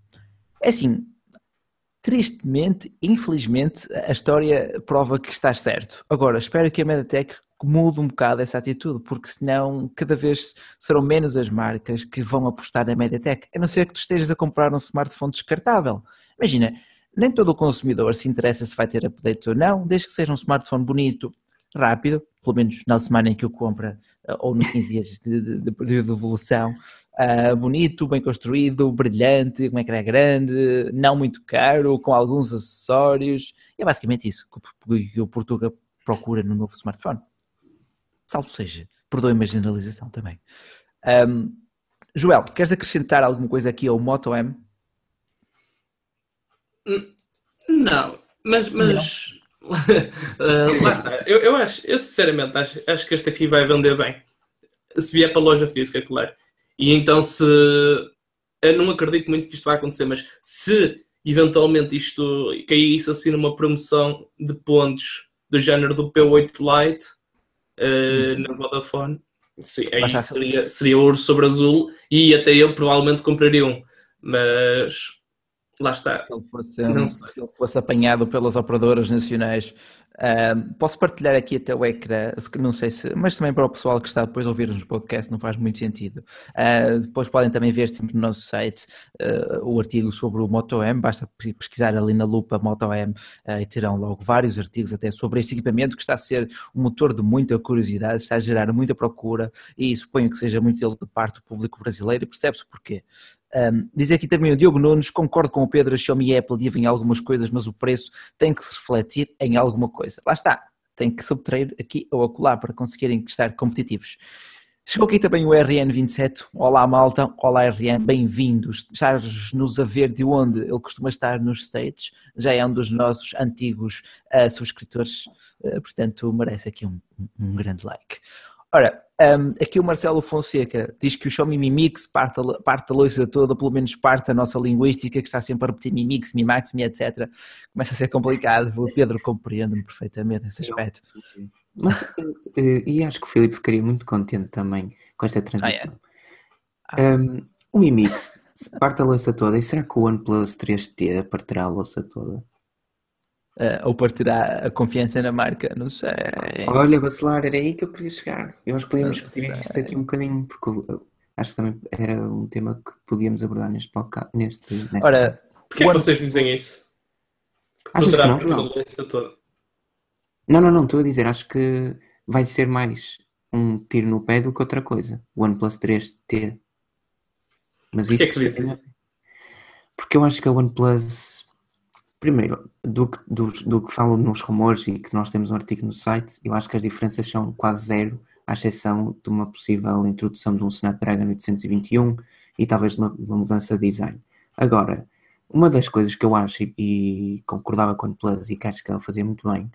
É assim, tristemente, infelizmente, a história prova que estás certo. Agora, espero que a MediaTek mude um bocado essa atitude, porque senão cada vez serão menos as marcas que vão apostar na MediaTek, a não ser que tu estejas a comprar um smartphone descartável. Imagina, nem todo o consumidor se interessa se vai ter updates ou não, desde que seja um smartphone bonito, rápido, pelo menos na semana em que o compra, eh, ou nos 15 dias de, de, de, de devolução, uh, bonito, bem construído, brilhante, como é que é grande, não muito caro, com alguns acessórios. E é basicamente isso que o Portuga procura no novo smartphone. Salvo seja, perdoem me a generalização também. Um, Joel, queres acrescentar alguma coisa aqui ao Moto M? Não, mas, mas... Não. uh, lá está. Eu, eu acho, eu sinceramente acho, acho que este aqui vai vender bem. Se vier para a loja física, é claro. E então se eu não acredito muito que isto vai acontecer, mas se eventualmente isto caísse assim numa promoção de pontos do género do P8 Lite uh, na Vodafone, sim, aí seria, seria ouro sobre azul e até eu provavelmente compraria um. Mas lá está. Se ele fosse, não, se ele fosse apanhado pelas operadoras nacionais, uh, posso partilhar aqui até o ecrã, não sei se, mas também para o pessoal que está depois a ouvir-nos podcast, não faz muito sentido. Uh, depois podem também ver sempre no nosso site uh, o artigo sobre o Moto M, basta pesquisar ali na lupa Moto M e terão logo vários artigos até sobre este equipamento que está a ser um motor de muita curiosidade, está a gerar muita procura e suponho que seja muito ele de parte do público brasileiro e percebe-se porquê. Um, diz aqui também o Diogo Nunes, concordo com o Pedro, a Xiaomi e a Apple devem algumas coisas, mas o preço tem que se refletir em alguma coisa. Lá está, tem que subtrair aqui ou acolá para conseguirem estar competitivos. Chegou aqui também o RN27. Olá, malta. Olá, RN. Bem-vindos. Estás-nos a ver de onde ele costuma estar nos States. Já é um dos nossos antigos uh, subscritores. Uh, portanto, merece aqui um, um grande like. Ora, um, aqui o Marcelo Fonseca diz que o Show Mimimix parte, parte a loiça toda, pelo menos parte da nossa linguística, que está sempre a repetir Mimix, Mimax, Mi, etc. Começa a ser complicado. O Pedro compreende-me perfeitamente esse aspecto. Mas, eh, e acho que o Filipe ficaria muito contente também com esta transição. Ah, é? ah. Um, o Mimix parte a louça toda, e será que o OnePlus 3T partirá a louça toda? uh, ou partirá a confiança na marca? Não sei. Olha, Bacelar, era aí que eu queria chegar. Eu acho que podíamos discutir isto aqui um bocadinho, porque acho que também era um tema que podíamos abordar neste podcast. Neste, neste Ora, porquê What... vocês dizem isso? Achas que não? Não. não, não, não, estou a dizer, acho que vai ser mais um tiro no pé do que outra coisa. O OnePlus 3T. Mas Porquê isto, é que dizes? Porque eu acho que a OnePlus Primeiro, do que, do que falam nos rumores e que nós temos um artigo no site, eu acho que as diferenças são quase zero, à exceção de uma possível introdução de um Snapdragon 821 e talvez de uma, uma, mudança de design. Agora, uma das coisas que eu acho, e, e concordava com o Plus e que acho que ela fazia muito bem,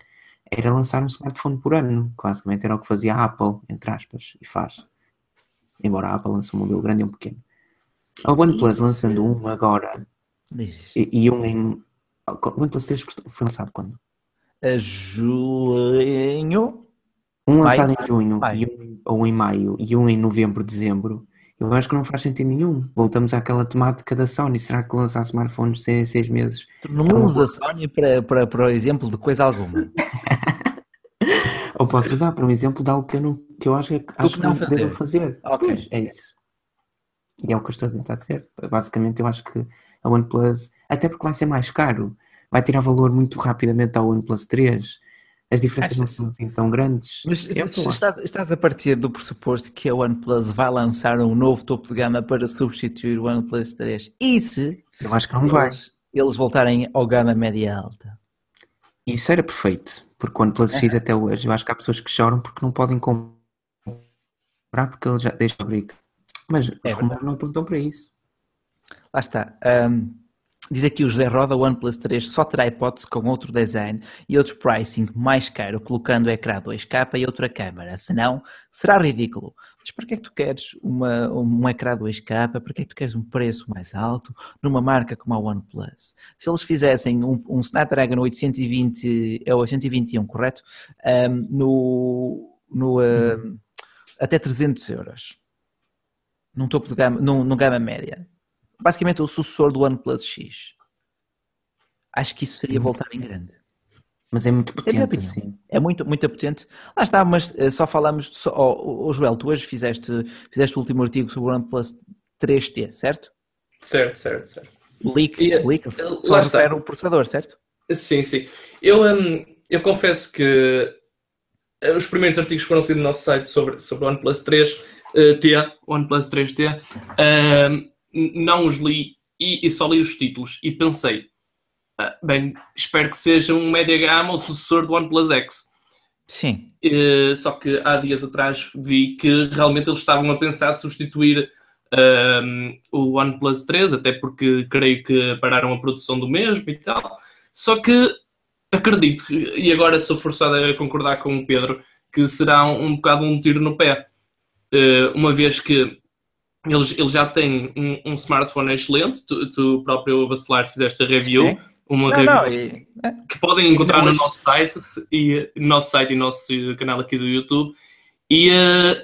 era lançar um smartphone por ano, basicamente era o que fazia a Apple, entre aspas, e faz. Embora a Apple lance um modelo grande e um pequeno. A OnePlus lançando é um agora e, e um em a vocês foi lançado quando? A junho. Um lançado em junho maio. Um, ou em maio e um em novembro, dezembro. Eu acho que não faz sentido nenhum. Voltamos àquela temática da Sony. Será que lançar smartphones sem seis meses? Tu não é usas a Sony para, para, para o exemplo de coisa alguma. ou posso usar para um exemplo de algo que eu, não, que eu acho, que, acho que não, fazer. devo fazer. Okay. Pois, é isso. E é o que eu estou a tentar dizer. Basicamente, eu acho que a OnePlus até porque vai ser mais caro. Vai tirar valor muito rapidamente ao OnePlus 3. As diferenças Achas? não são assim tão grandes. Mas é estás, estás, a partir do pressuposto que a OnePlus vai lançar um novo topo de gama para substituir o OnePlus 3. E se. Eu acho que não vai. Eles voltarem ao gama média alta. Isso era perfeito, porque o OnePlus X até hoje, eu acho que há pessoas que choram porque não podem comprar porque eles já deixam de briga. Mas é os rumores não apontam para isso. Lá está. Um Diz aqui o José Roda, o OnePlus 3 só terá hipótese com outro design e outro pricing mais caro, colocando o ecrã 2K e outra câmara, senão será ridículo. Mas para que é que tu queres uma, um ecrã 2K? Para que é que tu queres um preço mais alto numa marca como a OnePlus? Se eles fizessem um, um Snapdragon 820, é 821, correto? Um, no, no, até 300 euros. Num topo de gama, num, num gama média basicamente o sucessor do OnePlus X. Acho que isso seria hum. voltar em grande. Mas é muito potente, é, Sim. é muito, muito potente. Lá está, mas eh, só falamos. Só, oh, oh, Joel, tu hoje fizeste, fizeste o último artigo sobre o OnePlus 3T, certo? Certo, certo, certo. Leak, e, eh, leak eh, só refere o processador, certo? Sim, sim. Eu, um, eu confesso que os primeiros artigos foram saídos no nosso site sobre, sobre o OnePlus 3T, uh, OnePlus 3T. Um, não os li e, e só li os títulos e pensei, ah, bem, espero que seja um média ou sucessor do OnePlus X. Sim. Uh, só que há dias atrás vi que realmente eles estavam a pensar substituir um, o OnePlus 3, até porque creio que pararam a produção do mesmo e tal. Só que acredito, e agora sou forçado a concordar com o Pedro, que será um, um bocado um tiro no pé. Uh, uma vez que eles, eles já têm um, um smartphone excelente, tu, tu próprio Bacelar fizeste a review, Sim. uma não, review não, e... É. que podem encontrar não, no nosso site e no nosso site e nosso canal aqui do YouTube. E uh,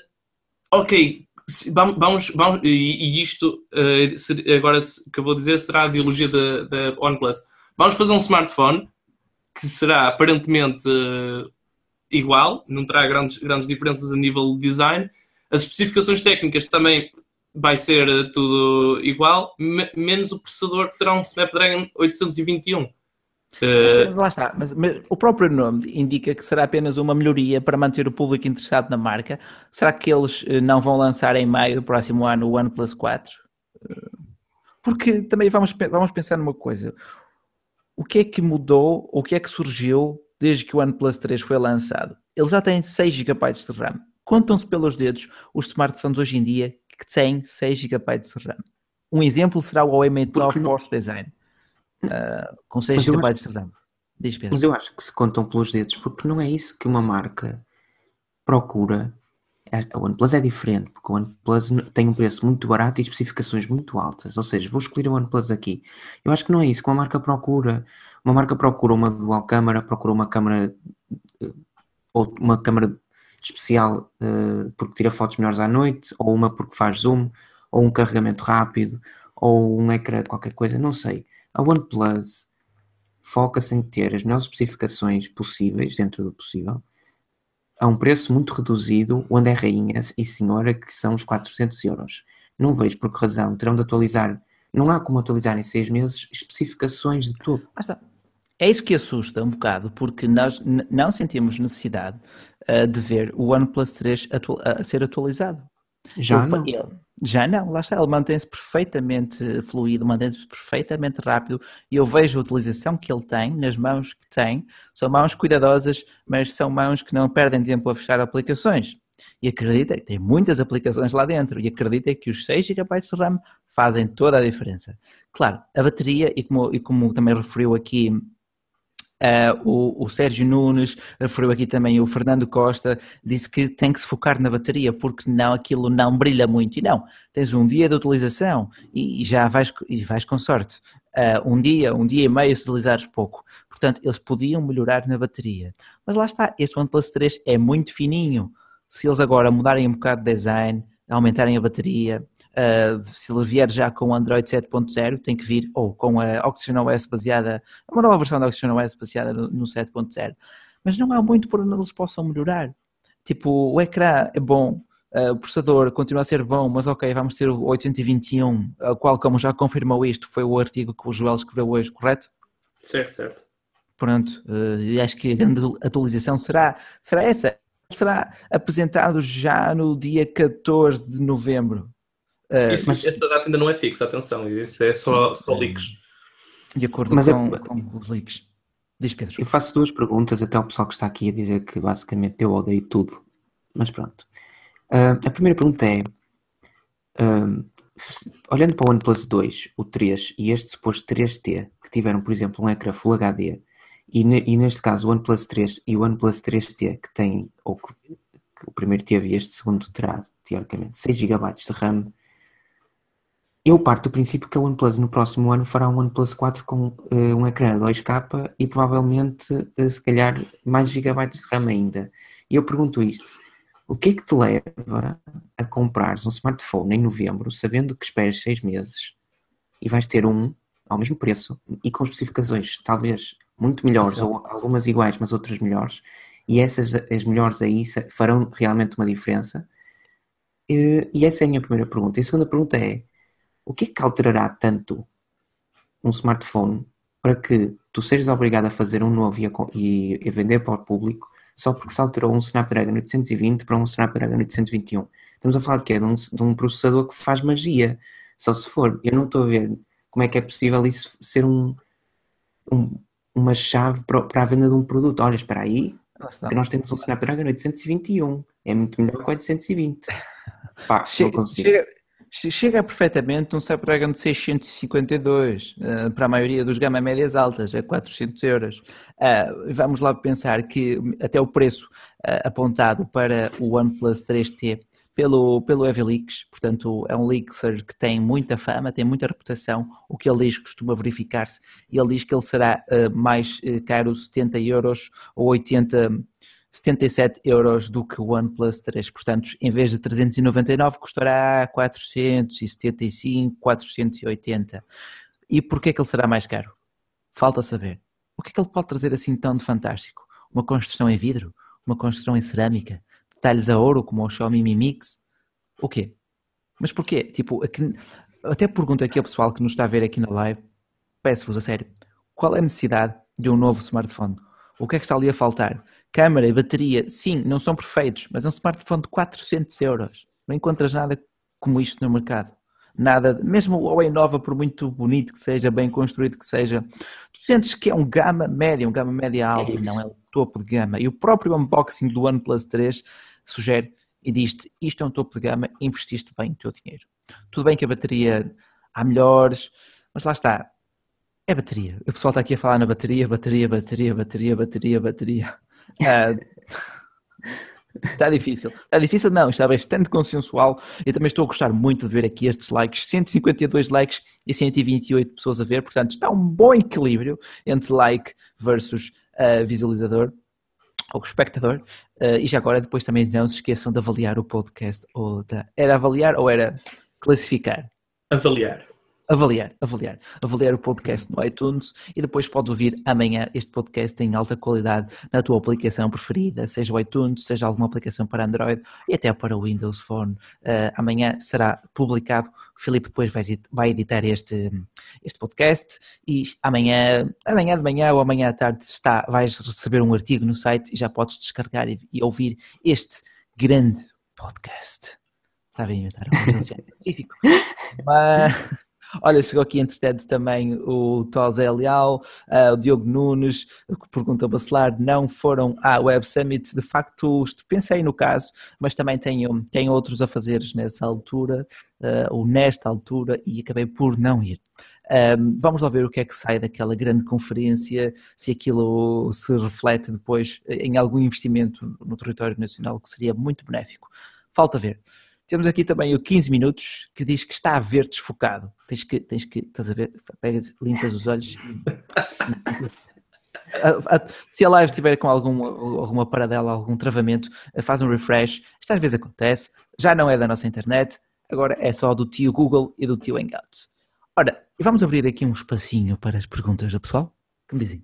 ok, vamos, vamos, vamos e, e, isto uh, agora que eu vou dizer será a ideologia da, da OnePlus. Vamos fazer um smartphone que será aparentemente uh, igual, não terá grandes, grandes diferenças a nível de design. As especificações técnicas também vai ser eh, tudo igual, menos o processador que será um Snapdragon 821. Uh... Eh, Lá está, mas, mas, o próprio nome indica que será apenas uma melhoria para manter o público interessado na marca. Será que eles eh, não vão lançar em maio do próximo ano o OnePlus 4? Porque também vamos, vamos pensar numa coisa: o que é que mudou, o que é que surgiu desde que o OnePlus 3 foi lançado? Ele já tem 6 GB de RAM. Contam-se pelos dedos os smartphones hoje em dia que tem 6 GB de RAM. Um exemplo será o OM Top Force Design, uh, com 6 GB acho... de RAM. Diz, Mas eu acho que se contam pelos dedos, porque não é isso que uma marca procura. É, a OnePlus é diferente, porque a OnePlus tem um preço muito barato e especificações muito altas. Ou seja, vou escolher a OnePlus aqui. Eu acho que não é isso que uma marca procura. Uma marca procura uma dual câmara, procura uma câmara eh, ou uma câmara especial uh, porque tira fotos melhores à noite, ou uma porque faz zoom, ou um carregamento rápido, ou um ecrã qualquer coisa, não sei. A OnePlus foca-se em ter as melhores especificações possíveis dentro do possível, a um preço muito reduzido, onde é rainha e senhora, que são os 400 euros. Não vejo por que razão terão de atualizar, não há como atualizar em seis meses especificações de tudo Ah, está. É isso que assusta um bocado, porque nós não sentimos necessidade uh, de ver o OnePlus 3 a ah, ser atualizado. Já não. Ele, já não, lá está, ele mantém-se perfeitamente fluido, mantém-se perfeitamente rápido e eu vejo a utilização que ele tem nas mãos que tem. São mãos cuidadosas, mas são mãos que não perdem tempo a fechar aplicações. E acredita que tem muitas aplicações lá dentro e acredita que os 6 GB de RAM fazem toda a diferença. Claro, a bateria, e como, e como também referiu aqui Uh, o, o, Sérgio Nunes, referiu aqui também o Fernando Costa, disse que tem que se focar na bateria porque não, aquilo não brilha muito. E não, tens um dia de utilização e, já vais, e vais com sorte. Uh, um dia, um dia e meio se utilizares pouco. Portanto, eles podiam melhorar na bateria. Mas lá está, este OnePlus 3 é muito fininho. Se eles agora mudarem um bocado de design, aumentarem a bateria, Uh, se ele vier já com o Android 7.0, tem que vir, ou com a Oxygen OS baseada, uma nova versão da Oxygen OS baseada no, no 7.0. Mas não há muito por onde eles possam melhorar. Tipo, o ecrã é bom, Uh, o processador continua a ser bom, mas ok, vamos ter o 821, a qual, como já confirmou isto, foi o artigo que o Joel escreveu hoje, correto? Certo, certo. Pronto, ah, e acho que a grande atualização será, será essa. Será apresentado já no dia 14 de novembro. É, isso, mas... Essa data ainda não é fixa, atenção, isso é só, Sim. só leaks. De acordo mas é com, é... com os leaks. Diz Pedro. Eu faço duas perguntas até ao pessoal que está aqui a dizer que basicamente eu odeio tudo. Mas pronto. Uh, a primeira pergunta é: uh, olhando para o OnePlus 2, o 3 e este suposto 3T, que tiveram, por exemplo, um ecrã Full HD, e, ne, e neste caso o OnePlus 3 e o OnePlus 3T, que tem, ou que, que o primeiro teve e este segundo terá, teoricamente, 6 GB de RAM eu parto do princípio que a OnePlus no próximo ano fará um OnePlus 4 com uh, um ecrã 2K e provavelmente, uh, se calhar, mais gigabytes de RAM ainda. E eu pergunto isto: o que é que te leva a comprares um smartphone em novembro, sabendo que esperas 6 meses e vais ter um ao mesmo preço e com especificações talvez muito melhores, ou algumas iguais, mas outras melhores, e essas as melhores aí farão realmente uma diferença? Eh, e essa é a minha primeira pergunta. E a segunda pergunta é o que é que alterará tanto um smartphone para que tu sejas obrigado a fazer um novo e a, e vender para o público só porque se alterou um Snapdragon 820 para um Snapdragon 821? Estamos a falar de quê? De um, de um processador que faz magia. Só se for. Eu não estou a ver como é que é possível isso ser um, um uma chave para, para a venda de um produto. Olha, espera aí, que nós temos um Snapdragon 821. É muito melhor que o 820. Pá, chega, não consigo. Chega Chega perfeitamente um Snapdragon 652, eh, para a maioria dos gama médias altas, é a 400 euros. Eh, vamos lá pensar que até o preço eh, apontado para o OnePlus 3T pelo, pelo Eveleaks, portanto é um leakser que tem muita fama, tem muita reputação, o que ele diz costuma verificar-se, e ele diz que ele será mais caro 70 euros ou 80 euros 77 euros do que o OnePlus 3. Portanto, em vez de 399, custará 475, 480. E porquê é que ele será mais caro? Falta saber. O que é que ele pode trazer assim tão de fantástico? Uma construção em vidro? Uma construção em cerâmica? Detalhes a ouro como o Xiaomi Mi Mix? O quê? Mas porquê? Tipo, aqui, até pergunto aqui ao pessoal que nos está a ver aqui na live, peço-vos a sério, qual é a necessidade de um novo smartphone? O que é que está ali a faltar? câmara e bateria, sim, não são perfeitos, mas é um smartphone de 400 euros. Não encontras nada como isto no mercado. Nada, mesmo o Huawei Nova, por muito bonito que seja, bem construído que seja, tu sentes que é um gama média, um gama média alto, é não é o topo de gama. E o próprio unboxing do OnePlus 3 sugere e diz-te, isto é um topo de gama, investiste bem o teu dinheiro. Tudo bem que a bateria há melhores, mas lá está, é bateria. O pessoal está aqui a falar na bateria, bateria, bateria, bateria, bateria, bateria. Está é, difícil. Está difícil, não. Está bastante consensual. Eu também estou a gostar muito de ver aqui estes likes. 152 likes e 128 pessoas a ver. Portanto, está um bom equilíbrio entre like versus uh, visualizador ou espectador. Uh, e já agora, depois também não se esqueçam de avaliar o podcast. Ou Era avaliar ou era classificar? Avaliar avaliar, avaliar, avaliar o podcast no iTunes e depois podes ouvir amanhã este podcast em alta qualidade na tua aplicação preferida, seja o iTunes, seja alguma aplicação para Android e até para o Windows Phone. Uh, amanhã será publicado. O Filipe depois vai editar este, este podcast e amanhã, amanhã de manhã ou amanhã à tarde está, vais receber um artigo no site e já podes descarregar e, e ouvir este grande podcast. Está bem, eu estar no Oceano Mas... Olha, chegou aqui entretanto também o Tosé Leal, uh, o Diogo Nunes, que pergunta Bacelar, não foram à Web Summit, de facto pensei no caso, mas também tenho, tenho outros a fazer nessa altura, uh, ou nesta altura, e acabei por não ir. Um, vamos lá ver o que é que sai daquela grande conferência, se aquilo se reflete depois eh, em algum investimento no território nacional que seria muito benéfico. Falta ver. Temos aqui também o 15 minutos que diz que está a ver desfocado. Tens que, tens que, estás a ver, pegas, limpas os olhos. Se a live estiver com algum, alguma paradela, algum travamento, faz um refresh. Isto às vezes acontece. Já não é da nossa internet, agora é só do tio Google e do tio Hangouts Ora, vamos abrir aqui um espacinho para as perguntas do pessoal. Que me dizem?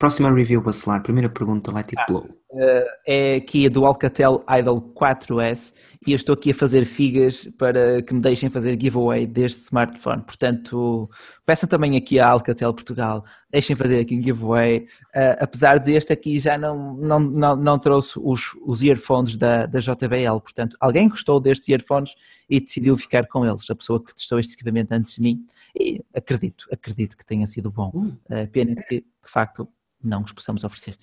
Próxima review bacelar, primeira pergunta, Let It ah, Blow. Ah, é aqui a do Alcatel Idol 4S e eu estou aqui a fazer figas para que me deixem fazer giveaway deste smartphone. Portanto, peço também aqui à Alcatel Portugal, deixem fazer aqui um giveaway. Eh, apesar de este aqui já não, não, não, não trouxe os, os earphones da, da JBL, portanto, alguém gostou destes earphones e decidiu ficar com eles. A pessoa que testou este equipamento antes de mim, e acredito, acredito que tenha sido bom. Uh, eh, pena que, de facto, não os possamos oferecer.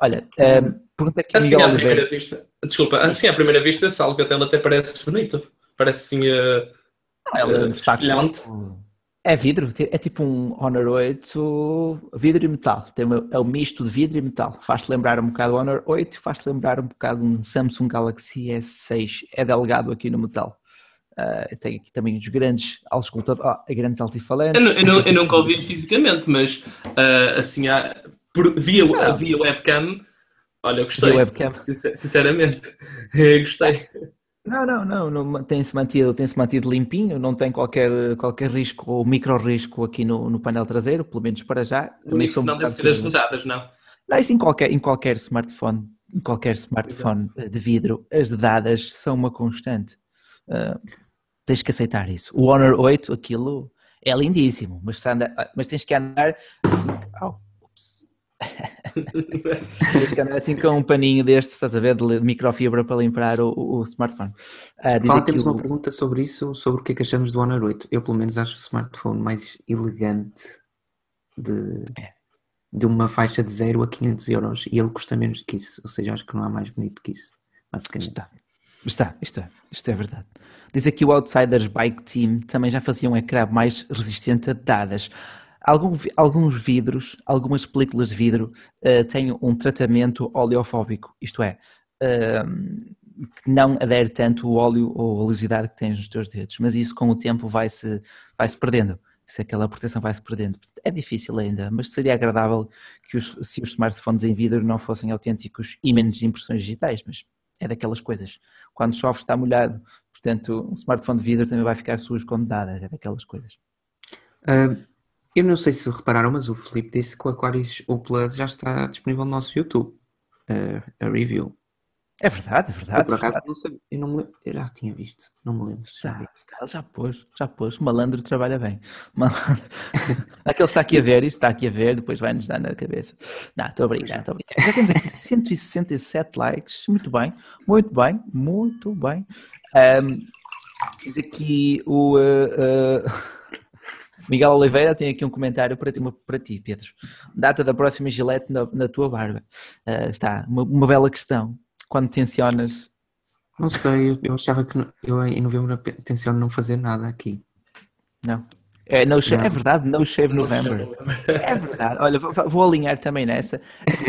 Olha, um, eh, pergunta aqui assim, Miguel primeira Oliveira. vista, Desculpa, assim à primeira vista, Salgatela até parece bonito. Parece sim uh, eh, ah, ela, uh, eh, facto, É vidro, é tipo um Honor 8 vidro e metal. Tem uma, é um misto de vidro e metal. Faz-te lembrar um bocado o Honor 8, faz-te lembrar um bocado um Samsung Galaxy S6. É delegado aqui no metal. Uh, tem aqui também os grandes, auscultadores, ah, grandes altifalantes. Eu, eu, eu, eu nunca ouvi fisicamente, mas uh, assim, há, por, via, ah. via webcam. Olha, gostei. webcam. Sinceramente, gostei. Não, não, não, não tem-se mantido, tem -se mantido limpinho, não tem qualquer, qualquer risco ou micro risco aqui no, no painel traseiro, pelo menos para já. Também isso não deve ser as dedadas, não? Não, isso em qualquer, em qualquer smartphone, em qualquer smartphone Exato. de vidro, as dedadas são uma constante. Uh, tens que aceitar isso. O Honor 8, aquilo é lindíssimo, mas, anda, ah, mas tens que andar assim, oh, Tens que andar assim com um paninho deste, estás a ver, de microfibra para limpar o, o, o smartphone. Uh, Fala, temos o... uma pergunta sobre isso, sobre o que é que achamos do Honor 8. Eu, pelo menos, acho o smartphone mais elegante de, é. de uma faixa de 0 a 500 euros e ele custa menos que isso. Ou seja, acho que não há mais bonito que isso, basicamente. Está. Está, isto é, isto é verdade. Diz aqui o Outsiders Bike Team também já fazia um ecrã mais resistente a dadas. Algum, alguns vidros, algumas películas de vidro uh, têm um tratamento oleofóbico, isto é, uh, que não adere tanto o óleo ou a oleosidade que tens nos teus dedos, mas isso com o tempo vai-se vai -se perdendo. Se é aquela proteção vai-se perdendo. É difícil ainda, mas seria agradável que os, se os smartphones em vidro não fossem autênticos e menos impressões digitais, mas é daquelas coisas. Quando chove está molhado, portanto, um smartphone de vidro também vai ficar sujo como nada, é daquelas coisas. Uh, eu não sei se repararam, mas o Felipe disse que o Aquarius o Plus já está disponível no nosso YouTube. Uh, a review. É verdade, é verdade. Eu, por acaso, é não eu, não me eu já tinha visto, não me lembro. Já, já, está, já pôs, já pôs. Malandro trabalha bem. Malandro. Aquele está aqui a ver, isto está aqui a ver, depois vai-nos dar na cabeça. Não, estou a brincar, estou a brincar. Já temos aqui 167 likes, muito bem, muito bem, muito bem. Um, diz aqui o. Uh, uh... Miguel Oliveira tem aqui um comentário para ti, para ti Pedro. Data da próxima gilete na, na tua barba. Uh, está, uma, uma, bela questão. Quando tensionas. Não sei, eu, eu achava que não, eu em novembro tenciono não fazer nada aqui. Não. É, no shave, é verdade, No Shave November. É verdade. Olha, vou alinhar também nessa.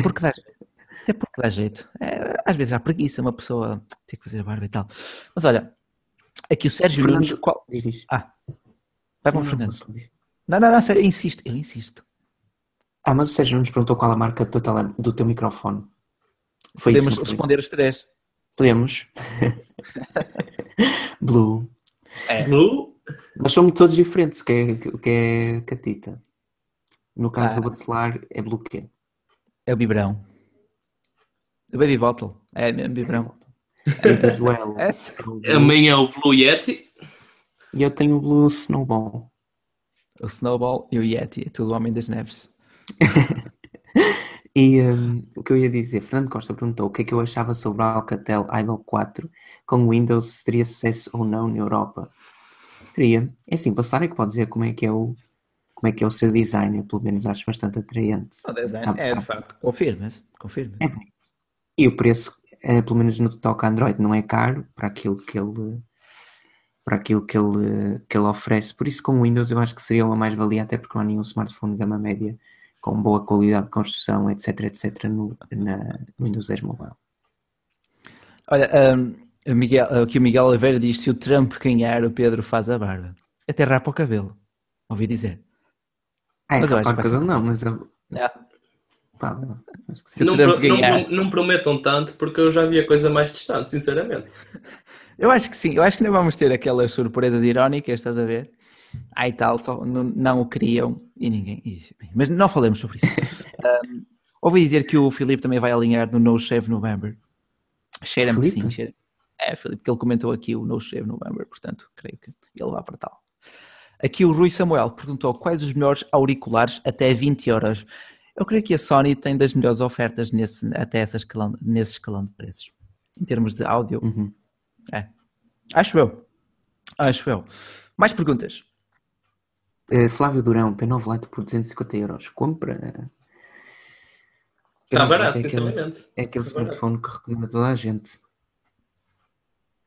Porque dá, até porque dá jeito. É, às vezes há preguiça uma pessoa ter que fazer a barba e tal. Mas olha, aqui o Sérgio Fernando... Nunes. Qual... Ah, Vai para o Fernando. Não, não, não, sério, insisto, eu insisto. Ah, mas o Sérgio não nos perguntou qual a marca do teu, do teu microfone. Foi Podemos isso, responder as três. Podemos. Blue. É. Blue. Mas somos todos diferentes, que é, que é catita. No caso ah. do Bacelar, é Blue quê? É o Bibrão. O Baby Bottle. É, o Bibrão. É, é, é, é, é, é, é, é, é, é, é, e eu tenho o Blue Snowball. O Snowball e o Yeti, é tudo o Homem das Neves. e um, o que eu ia dizer, Fernando Costa perguntou o que é que eu achava sobre o Alcatel Idol 4 com Windows, teria sucesso ou não na Europa? Teria. É assim, passar é que pode dizer como é que é o, como é que é o seu design, eu pelo menos acho bastante atraente. O design tá, é, tá. de ah. facto, confirma-se, confirma, -se, confirma -se. É. E o preço, é, pelo menos no que toca Android, não é caro para aquilo que ele para aquilo que ele, que ele oferece. Por isso, com o Windows, eu acho que seria uma mais-valia, até porque não há nenhum smartphone de gama média com boa qualidade de construção, etc, etc, no, na, Windows 10 Mobile. Olha, um, Miguel, que o Miguel Oliveira diz: se o Trump ganhar, o Pedro faz a barba. Até rapa o cabelo, ouvi dizer. É, mas que não, mas eu... não. É. Pá, não, acho que não, não, não prometam tanto, porque eu já vi a coisa mais distante, sinceramente. Eu acho que sim, eu acho que não vamos ter aquelas surpresas irónicas, estás a ver? Ai ah, tal, só, não, não o queriam e ninguém. Mas não falemos sobre isso. um, ouvi dizer que o Filipe também vai alinhar no No Shave November. Cheira-me sim, cheira. É, Filipe, que ele comentou aqui o No Shave November, portanto, creio que ele vai para tal. Aqui o Rui Samuel perguntou quais os melhores auriculares até 20 euros. Eu creio que a Sony tem das melhores ofertas nesse, até essa escalão, nesse escalão de preços, em termos de áudio. Uhum. É. Acho eu. Acho eu. Mais perguntas? Eh, Flávio Durão, P9 Lite por 250 euros. Compra. Está barato, é Aquele, é tá aquele smartphone barato. que recomenda toda a gente.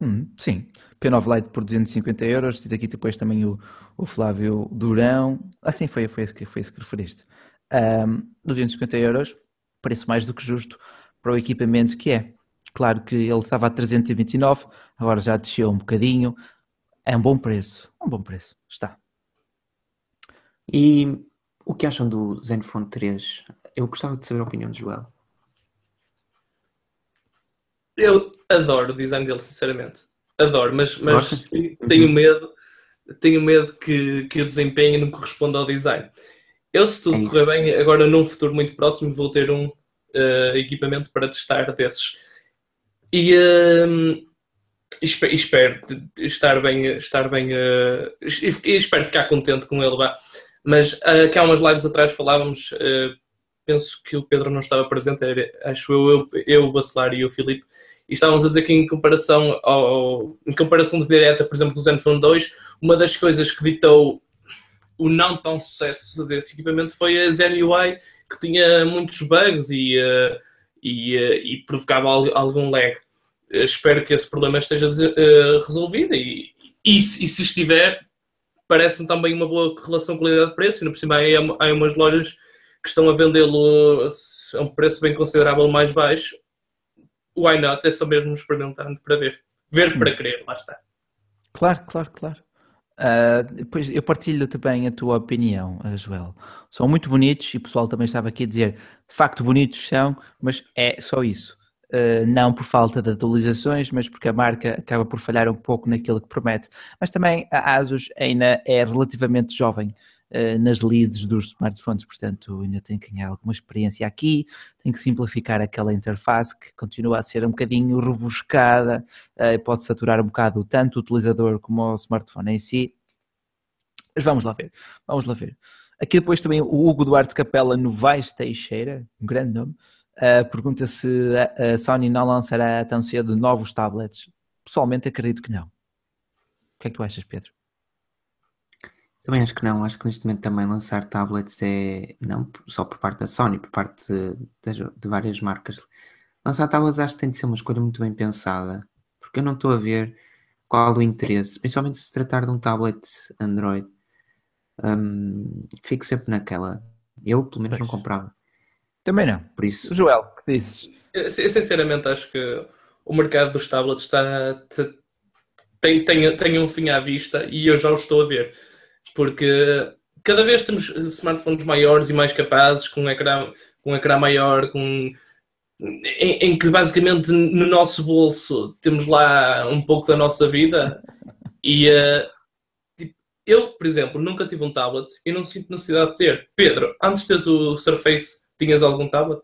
Hum, sim, P9 Lite por 250 euros. Diz aqui depois também o, o Flávio Durão. Assim foi, foi esse que, foi esse que referiste. Um, 250 euros, preço mais do que justo para o equipamento que é. Claro que ele estava a 329, agora já desceu um bocadinho. É um bom preço, é um bom preço, está. E o que acham do Zenfone 3? Eu gostava de saber a opinião de Joel. Eu adoro o design dele, sinceramente. Adoro, mas, mas tenho uhum. medo, tenho medo que, que o desempenho não corresponda ao design. Eu, se tudo é correr bem, agora num futuro muito próximo vou ter um uh, equipamento para testar desses. E uh, Espero, espero estar bem, estar bem uh, espero ficar contente com ele, vá. Mas uh, há umas lives atrás falávamos, uh, penso que o Pedro não estava presente, era, acho eu, eu, eu, o Bacelar e o Filipe, e estávamos a dizer que em comparação, ao, em comparação de direta, por exemplo, com o Zenfone 2, uma das coisas que ditou o não tão sucesso desse equipamento foi a Zen UI, que tinha muitos bugs e, uh, e, e provocava algum lag. Eh, espero que esse problema esteja eh, resolvido e, e, e se estiver, parece-me também uma boa relação qualidade-preço, e por cima há, há umas lojas que estão a vendê-lo a um preço bem considerável mais baixo, why not? É só mesmo experimentando para ver. Ver para hum. querer, lá está. Claro, claro, claro. Uh, eu partilho também a tua opinião, ah, Joel. São muito bonitos e o pessoal também estava aqui a dizer, de facto bonitos são, mas é só isso. Eh, não por falta de atualizações, mas porque a marca acaba por falhar um pouco naquilo que promete. Mas também a ASUS ainda é relativamente jovem eh, nas leads dos smartphones, portanto ainda tem que ganhar alguma experiência aqui, tem que simplificar aquela interface que continua a ser um bocadinho rebuscada, eh, e pode saturar um bocado tanto o utilizador como o smartphone em si. Mas vamos lá ver, vamos lá ver. Aqui depois também o Hugo Duarte Capela Novaes Teixeira, um grande nome, Uh, pergunta se a, Sony não lançará tão cedo novos tablets. Pessoalmente acredito que não. O que é que tu achas, Pedro? Também acho que não. Acho que neste momento também lançar tablets é não só por parte da Sony, por parte de, de várias marcas. Lançar tablets acho que tem de ser uma escolha muito bem pensada, porque eu não estou a ver qual o interesse, principalmente se tratar de um tablet Android. Um, fico sempre naquela. Eu, pelo menos, pois. não comprava. Também não. Por isso. Joel, que dizes? Eu, sinceramente acho que o mercado dos tablets está, tem, tem, tem um fim à vista e eu já o estou a ver. Porque cada vez temos smartphones maiores e mais capazes, com um ecrã, com um ecrã maior, com, em, em, que basicamente no nosso bolso temos lá um pouco da nossa vida. E uh, tipo, eu, por exemplo, nunca tive um tablet e não sinto necessidade de ter. Pedro, antes de teres o Surface Tinhas algum tablet?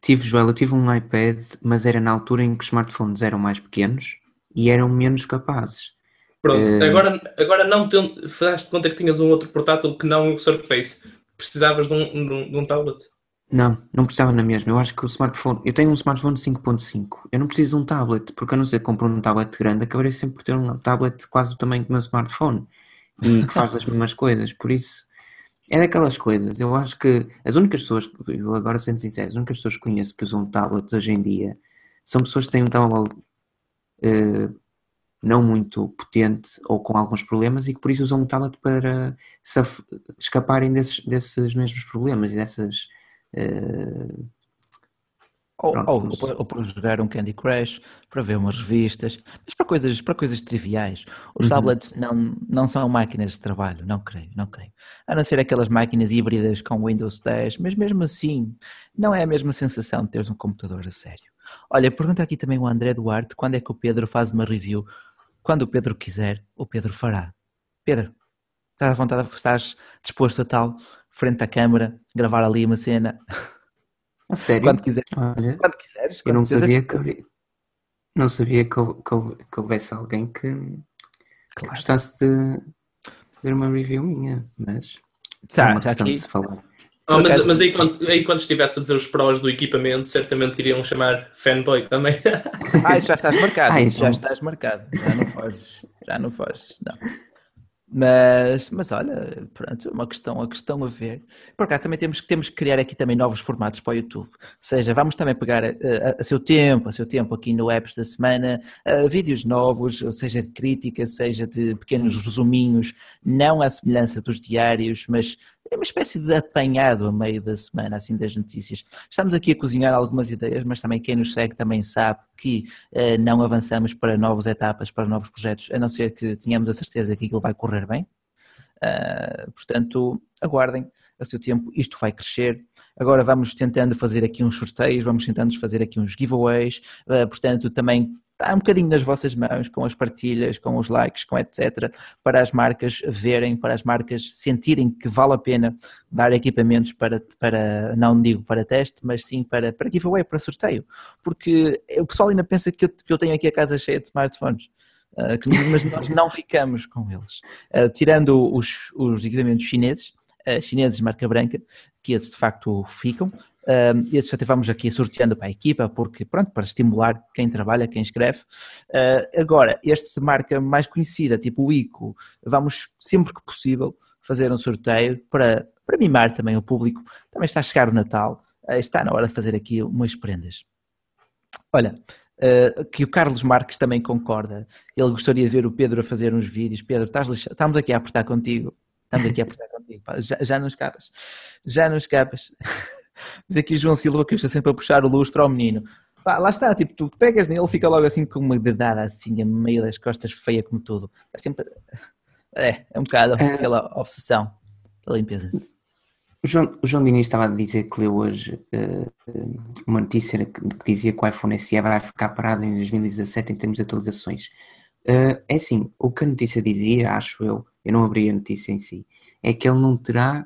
Tive, Joel, eu tive um iPad, mas era na altura em que os smartphones eram mais pequenos e eram menos capazes. Pronto, uh... agora, agora não te, fazeste conta que tinhas um outro portátil que não o Surface. Precisavas de um, de um tablet? Não, não precisava na mesma. Eu acho que o smartphone. Eu tenho um smartphone 5.5. Eu não preciso de um tablet, porque a não ser que compro um tablet grande, acabarei sempre por ter um tablet quase do tamanho do meu smartphone e que faz as mesmas coisas. Por isso, é daquelas coisas, eu acho que as únicas pessoas, agora sendo sincero, as únicas pessoas que conheço que usam tablets hoje em dia são pessoas que têm um telemóvel uh, não muito potente ou com alguns problemas e que por isso usam um tablet para escaparem desses, desses mesmos problemas e dessas uh, ou, Pronto, ou, ou, ou, jogar um Candy Crush, para ver umas revistas, mas para coisas, para coisas triviais. Os uhum. tablets não, não são máquinas de trabalho, não creio, não creio. A não ser aquelas máquinas híbridas com Windows 10, mas mesmo assim, não é a mesma sensação de teres um computador a sério. Olha, pergunta aqui também o André Duarte quando é que o Pedro faz uma review. Quando o Pedro quiser, o Pedro fará. Pedro, estás à vontade, estás disposto a tal, frente à câmara, gravar ali uma cena? A sério? Quando quiseres. Olha, quando quiseres. Quando eu não quiseres, sabia que não sabia que, que, que houvesse alguém que, claro. gostasse de ver uma review minha, mas é tá, é uma tá questão aqui. de se falar. Oh, mas, mas aí, quando, aí quando estivesse a dizer os prós do equipamento, certamente iriam chamar fanboy também. Ah, já estás marcado, Ai, já estás marcado, já não foges, já não foges, não. Mas, mas olha, pronto, uma questão, uma questão a ver. Por acaso também temos, temos que criar aqui também novos formatos para o YouTube. Ou seja, vamos também pegar a, eh, a, a seu tempo, a seu tempo aqui no Apps da Semana, a, eh, vídeos novos, seja de crítica, seja de pequenos resuminhos, não à semelhança dos diários, mas é uma espécie de apanhado a meio da semana, assim, das notícias. Estamos aqui a cozinhar algumas ideias, mas também quem nos segue também sabe que eh, não avançamos para novas etapas, para novos projetos, a não ser que tenhamos a certeza que aquilo vai correr bem. Uh, portanto, aguardem a seu tempo, isto vai crescer. Agora vamos tentando fazer aqui uns sorteios, vamos tentando fazer aqui uns giveaways, uh, portanto, também está um bocadinho nas vossas mãos, com as partilhas, com os likes, com etc., para as marcas verem, para as marcas sentirem que vale a pena dar equipamentos para, para não digo para teste, mas sim para, para giveaway, para sorteio. Porque o pessoal ainda pensa que eu, que eu tenho aqui a casa cheia de smartphones. Uh, que, mas nós não ficamos com eles. Uh, tirando os, os equipamentos chineses, uh, chineses de marca branca, que esses de facto ficam, um, esses ativamos aqui sorteando para a equipa, porque pronto, para estimular quem trabalha, quem escreve. Uh, agora, este de marca mais conhecida, tipo o ICO, vamos sempre que possível fazer um sorteio para, para mimar também o público. Também está a chegar o Natal, uh, está na hora de fazer aqui umas prendas. Olha, Uh, que o Carlos Marques também concorda. Ele gostaria de ver o Pedro a fazer uns vídeos. Pedro, estás lixado. estamos aqui a apertar contigo. Estamos aqui a apertar contigo. Já, já não escapas. Já não escapas. Diz aqui João Silva que está sempre a puxar o lustre ao menino. Pá, lá está, tipo, tu pegas nele, fica logo assim com uma dedada assim, a meio das costas, feia como tudo. É sempre. É, é um bocado é... aquela obsessão da limpeza. O João, o João Diniz estava a dizer que leu hoje uh, uma notícia que, que, dizia que o iPhone SE vai ficar parado em 2017 em termos de atualizações. Uh, é assim, o que a notícia dizia, acho eu, eu não abri a notícia em si, é que ele não terá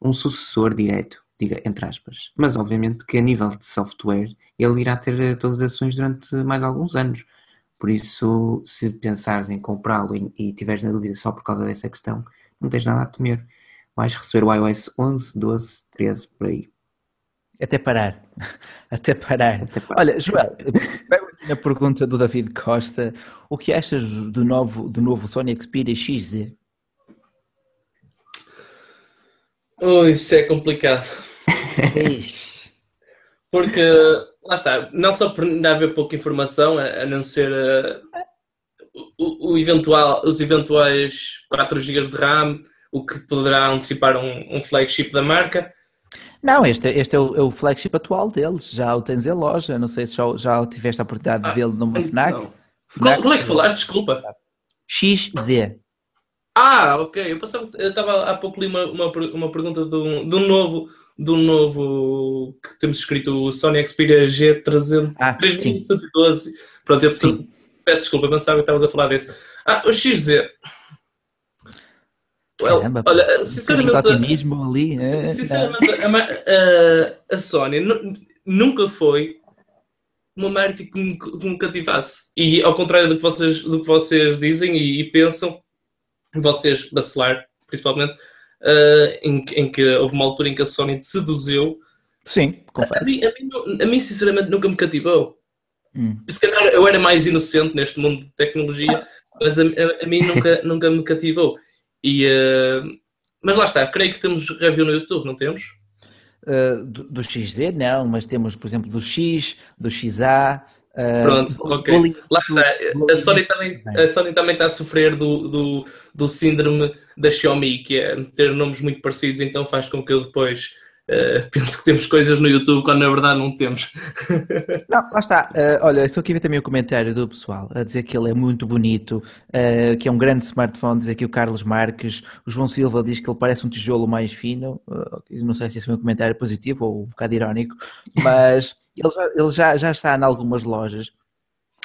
um sucessor direto diga, entre aspas. Mas obviamente que a nível de software ele irá ter eh, atualizações durante mais alguns anos. Por isso, se pensares em comprá-lo e estiveres na dúvida só por causa dessa questão, não tens nada a temer. Vais receber o iOS 11, 12, 13, por aí. Até parar. Até parar. Até parar. Olha, Joel, na pergunta do David Costa, o que achas do novo, do novo Sony Xperia XZ? Oh, isso é complicado. Porque, lá está, não só por ainda haver pouca informação, a não ser uh, o, o, eventual, os eventuais 4 GB de RAM, o que poderá antecipar um, um flagship da marca, não, este, este é, o, é, o, flagship atual deles, já o tens em loja, não sei se já, já tiveste a oportunidade de ah, vê-lo numa ah, FNAC. FNAC. Como é que é falaste? Desculpa. XZ. Ah, ok, eu estava há pouco li uma, uma, uma pergunta de um, de um novo, do novo que temos escrito, o Sony Xperia G300, ah, 3112. Pronto, eu sim. peço desculpa, pensava que estavas a falar desse. Ah, o XZ. Well, Caramba, olha, sinceramente, um ali, é, sinceramente A, a, a, Sony nunca foi uma marca que me, que me, cativasse. E ao contrário do que vocês, do que vocês dizem e, e pensam, vocês, Bacelar, principalmente, uh, em, em, que houve uma altura em que a Sony te seduziu. Sim, confesso. A, mim, a mim, a mim sinceramente, nunca me cativou. Hum. Se calhar eu era mais inocente neste mundo de tecnologia, mas a, a, a mim nunca, nunca me cativou. E, uh, mas lá está, creio que temos review no YouTube, não temos? Uh, do, do, XZ, não, mas temos, por exemplo, do X, do XA, Pronto, uh, ok. Lá está. A Sony, também, a Sony também está a sofrer do, do, do síndrome da Xiaomi, que é ter nomes muito parecidos, então faz com que eu depois Uh, penso que temos coisas no YouTube quando na verdade não temos. não, lá está. Uh, olha, estou aqui a ver também o comentário do pessoal a dizer que ele é muito bonito, uh, que é um grande smartphone, diz aqui o Carlos Marques, o João Silva diz que ele parece um tijolo mais fino. não sei se esse é um comentário positivo ou um bocado irónico, mas ele, já, ele já, já está em algumas lojas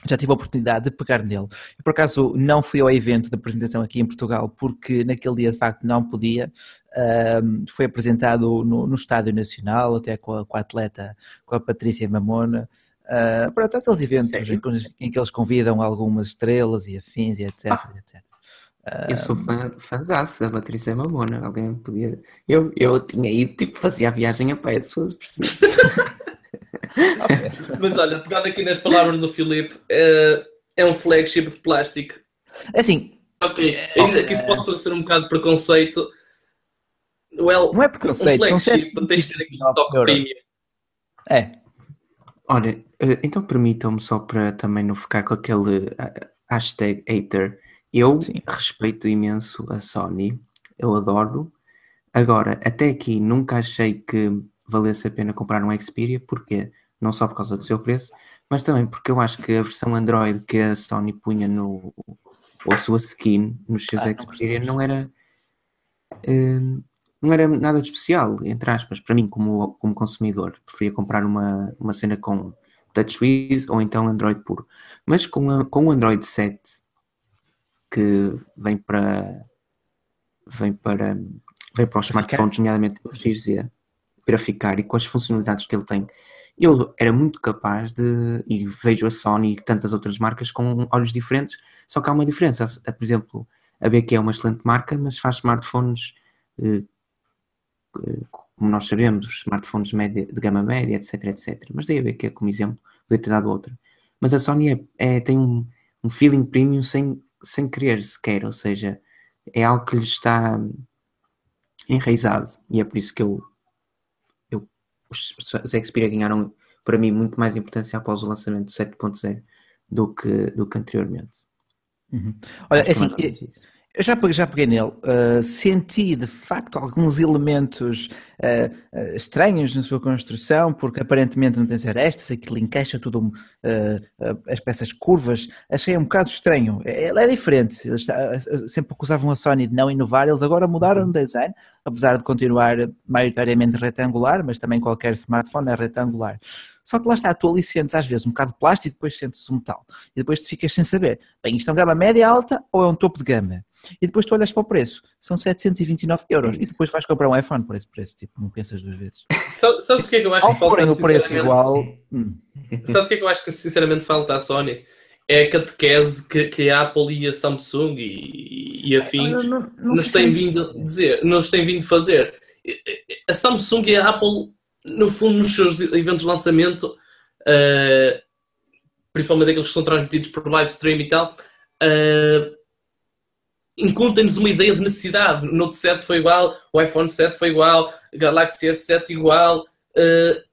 já tive a oportunidade de pegar nele. Eu, por acaso, não fui ao evento da apresentação aqui em Portugal, porque naquele dia de facto não podia. Um, foi apresentado no, no, Estádio Nacional, até com a, com a atleta, com a Patrícia Mamona. Uh, pronto, aqueles eventos em, em, que eles convidam algumas estrelas e afins e etc. Ah, etc. Uh, eu sou fã, fãzaço da Patrícia Mamona. Alguém podia. Eu, eu tinha ido, tipo, fazia a viagem a pé, se fosse preciso. Mas olha, pegando aqui nas palavras do Filipe, eh, é um flagship de plástico. Assim. Ok, ainda que isso possa ser um bocado preconceito. Well, não é preconceito, um flagship, são tens de ter aqui um top premium. É. Olha, eh, então permitam-me só para também não ficar com aquele eh, hashtag hater. Eu Sim. respeito imenso a Sony, eu adoro. Agora, até aqui nunca achei que valesse a pena comprar um Xperia, porque não só por causa do seu preço, mas também porque eu acho que a versão Android que a Sony punha no ou a sua skin nos seus ah, Xperia não, não era hum, não era nada de especial, entre aspas, para mim como, como consumidor, preferia comprar uma, uma cena com TouchWiz ou então Android puro, mas com, a, com o Android 7 que vem para vem para vem para os smartphones, nomeadamente o XZ para ficar e com as funcionalidades que ele tem. Eu era muito capaz de, e vejo a Sony e tantas outras marcas com olhos diferentes, só que há uma diferença. Por exemplo, a BQ é uma excelente marca, mas faz smartphones, eh, como nós sabemos, smartphones média, de gama média, etc, etc. Mas daí a BQ como exemplo, podia ter dado outra. Mas a Sony é, é, tem um, um feeling premium sem, sem querer sequer, ou seja, é algo que lhe está enraizado e é por isso que eu os, os Xperia ganharam, para mim, muito mais importância após o lançamento do 7.0 do que, do que anteriormente. Uhum. Olha, é, é assim, eu já peguei, já peguei nele. Uh, senti de facto alguns elementos uh, uh, estranhos na sua construção, porque aparentemente não tem ser arestas, aquilo encaixa tudo, as peças curvas. Achei um bocado estranho. Ele é diferente. sempre acusavam a Sony de não inovar, eles agora mudaram o uhum. design, apesar de continuar maioritariamente retangular, mas também qualquer smartphone é retangular. Só que lá está, tu ali sentes às vezes um bocado de plástico e depois sentes um metal. E depois tu ficas sem saber, bem, isto é um gama média alta ou é um topo de gama? E depois tu olhas para o preço, são 729 euros. É e depois vais comprar um iPhone por esse preço, tipo, não pensas duas vezes. Sabes o que é que eu acho que falta? o preço igual. Hum. Sabes o que é que eu acho que sinceramente falta à Sony? é a catequese que, que a Apple e a Samsung e, e afins não, não, não nos têm vindo dizer, nos têm vindo fazer. A Samsung e a Apple, no fundo, nos seus eventos de lançamento, uh, principalmente aqueles que são transmitidos por live stream e tal, uh, eh, encontrem-nos uma ideia de necessidade. O Note 7 foi igual, o iPhone 7 foi igual, Galaxy S7 igual. Uh,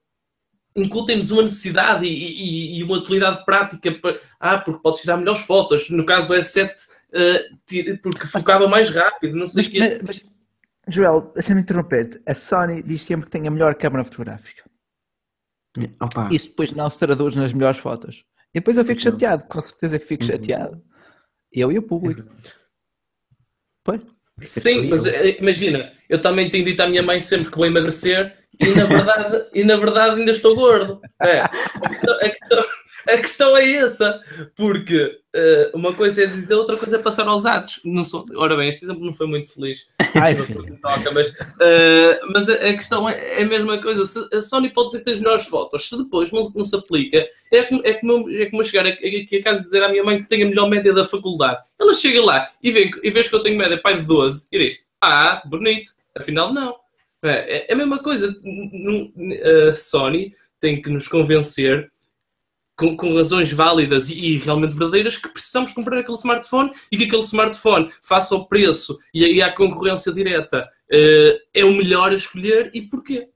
incutem-nos uma necessidade e, e, e, uma utilidade prática. Para, ah, porque podes tirar melhores fotos. No caso do S7, uh, eh, porque focava mais rápido, não sei o quê. Mas, Joel, deixa-me interromper-te. A Sony diz sempre que tem a melhor câmara fotográfica. É, opa. Isso depois não se traduz nas melhores fotos. E depois eu fico então, chateado, com certeza que fico uhum. chateado. Eu e o público. Uhum. pois. Sim, mas eh, imagina, eu também tenho dito à minha mãe sempre que vou emagrecer e na verdade, e na verdade ainda estou gordo. É. A, questão, a, questão, é essa, porque uh, uma coisa é dizer, outra coisa é passar aos atos. Não sou, ora bem, este exemplo não foi muito feliz. Ai, toca, mas, uh, mas a, a, questão é, é a mesma coisa. Se, a Sony pode dizer que tem as melhores fotos, se depois não, não se aplica, é como, é como, é como eu chegar aqui a casa dizer à minha mãe que tenho a melhor média da faculdade. Ela chega lá e vê, e vê que eu tenho média pai de 12 e diz: Ah, bonito. Afinal, não. É, é, é a mesma coisa, a Sony tem que nos convencer com, com, razões válidas e, realmente verdadeiras que precisamos comprar aquele smartphone e que aquele smartphone faça o preço e aí a concorrência direta é, é o melhor a escolher e porquê.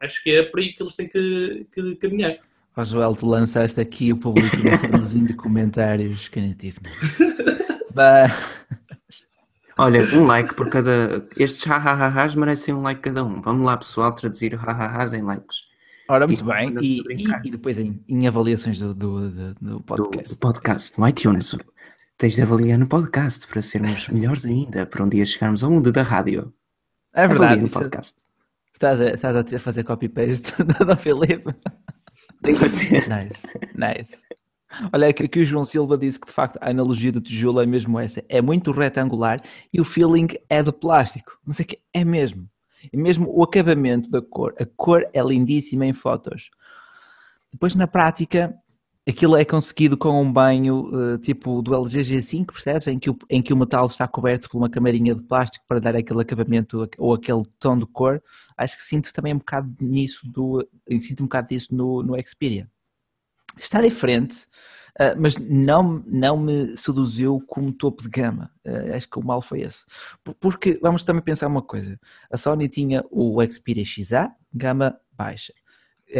Acho que é por aí que eles têm que, que caminhar. Ó Joel, tu lançaste aqui o público um de comentários, que nem digo. Olha, um like por cada. Estes hahahahas merecem um like cada um. Vamos lá, pessoal, traduzir hahahahas em likes. Ora, muito e, bem. E, e, depois em, em avaliações do, do, do, do podcast. Do podcast, no iTunes. Tens de avaliar no podcast para sermos melhores ainda, para um dia chegarmos ao mundo da rádio. É verdade. no é- podcast. Estás a, estás a fazer copy-paste da Filipe. Tem que ser. Nice, nice. Olha, aqui, aqui o João Silva disse que de facto a analogia do tijolo é mesmo essa. É muito retangular e o feeling é de plástico. Mas é que é mesmo. E é mesmo o acabamento da cor. A cor é lindíssima em fotos. Depois na prática aquilo é conseguido com um banho eh, tipo do LG G5, percebes? Em que, o, em que o metal está coberto por uma camarinha de plástico para dar aquele acabamento ou aquele tom de cor. Acho que sinto também um bocado nisso do, sinto um bocado disso no, no Xperia está diferente, uh, mas não, não me seduziu como topo de gama. Uh, acho que o mal foi esse. Porque vamos também pensar uma coisa: a Sony tinha o Xperia XA, gama baixa.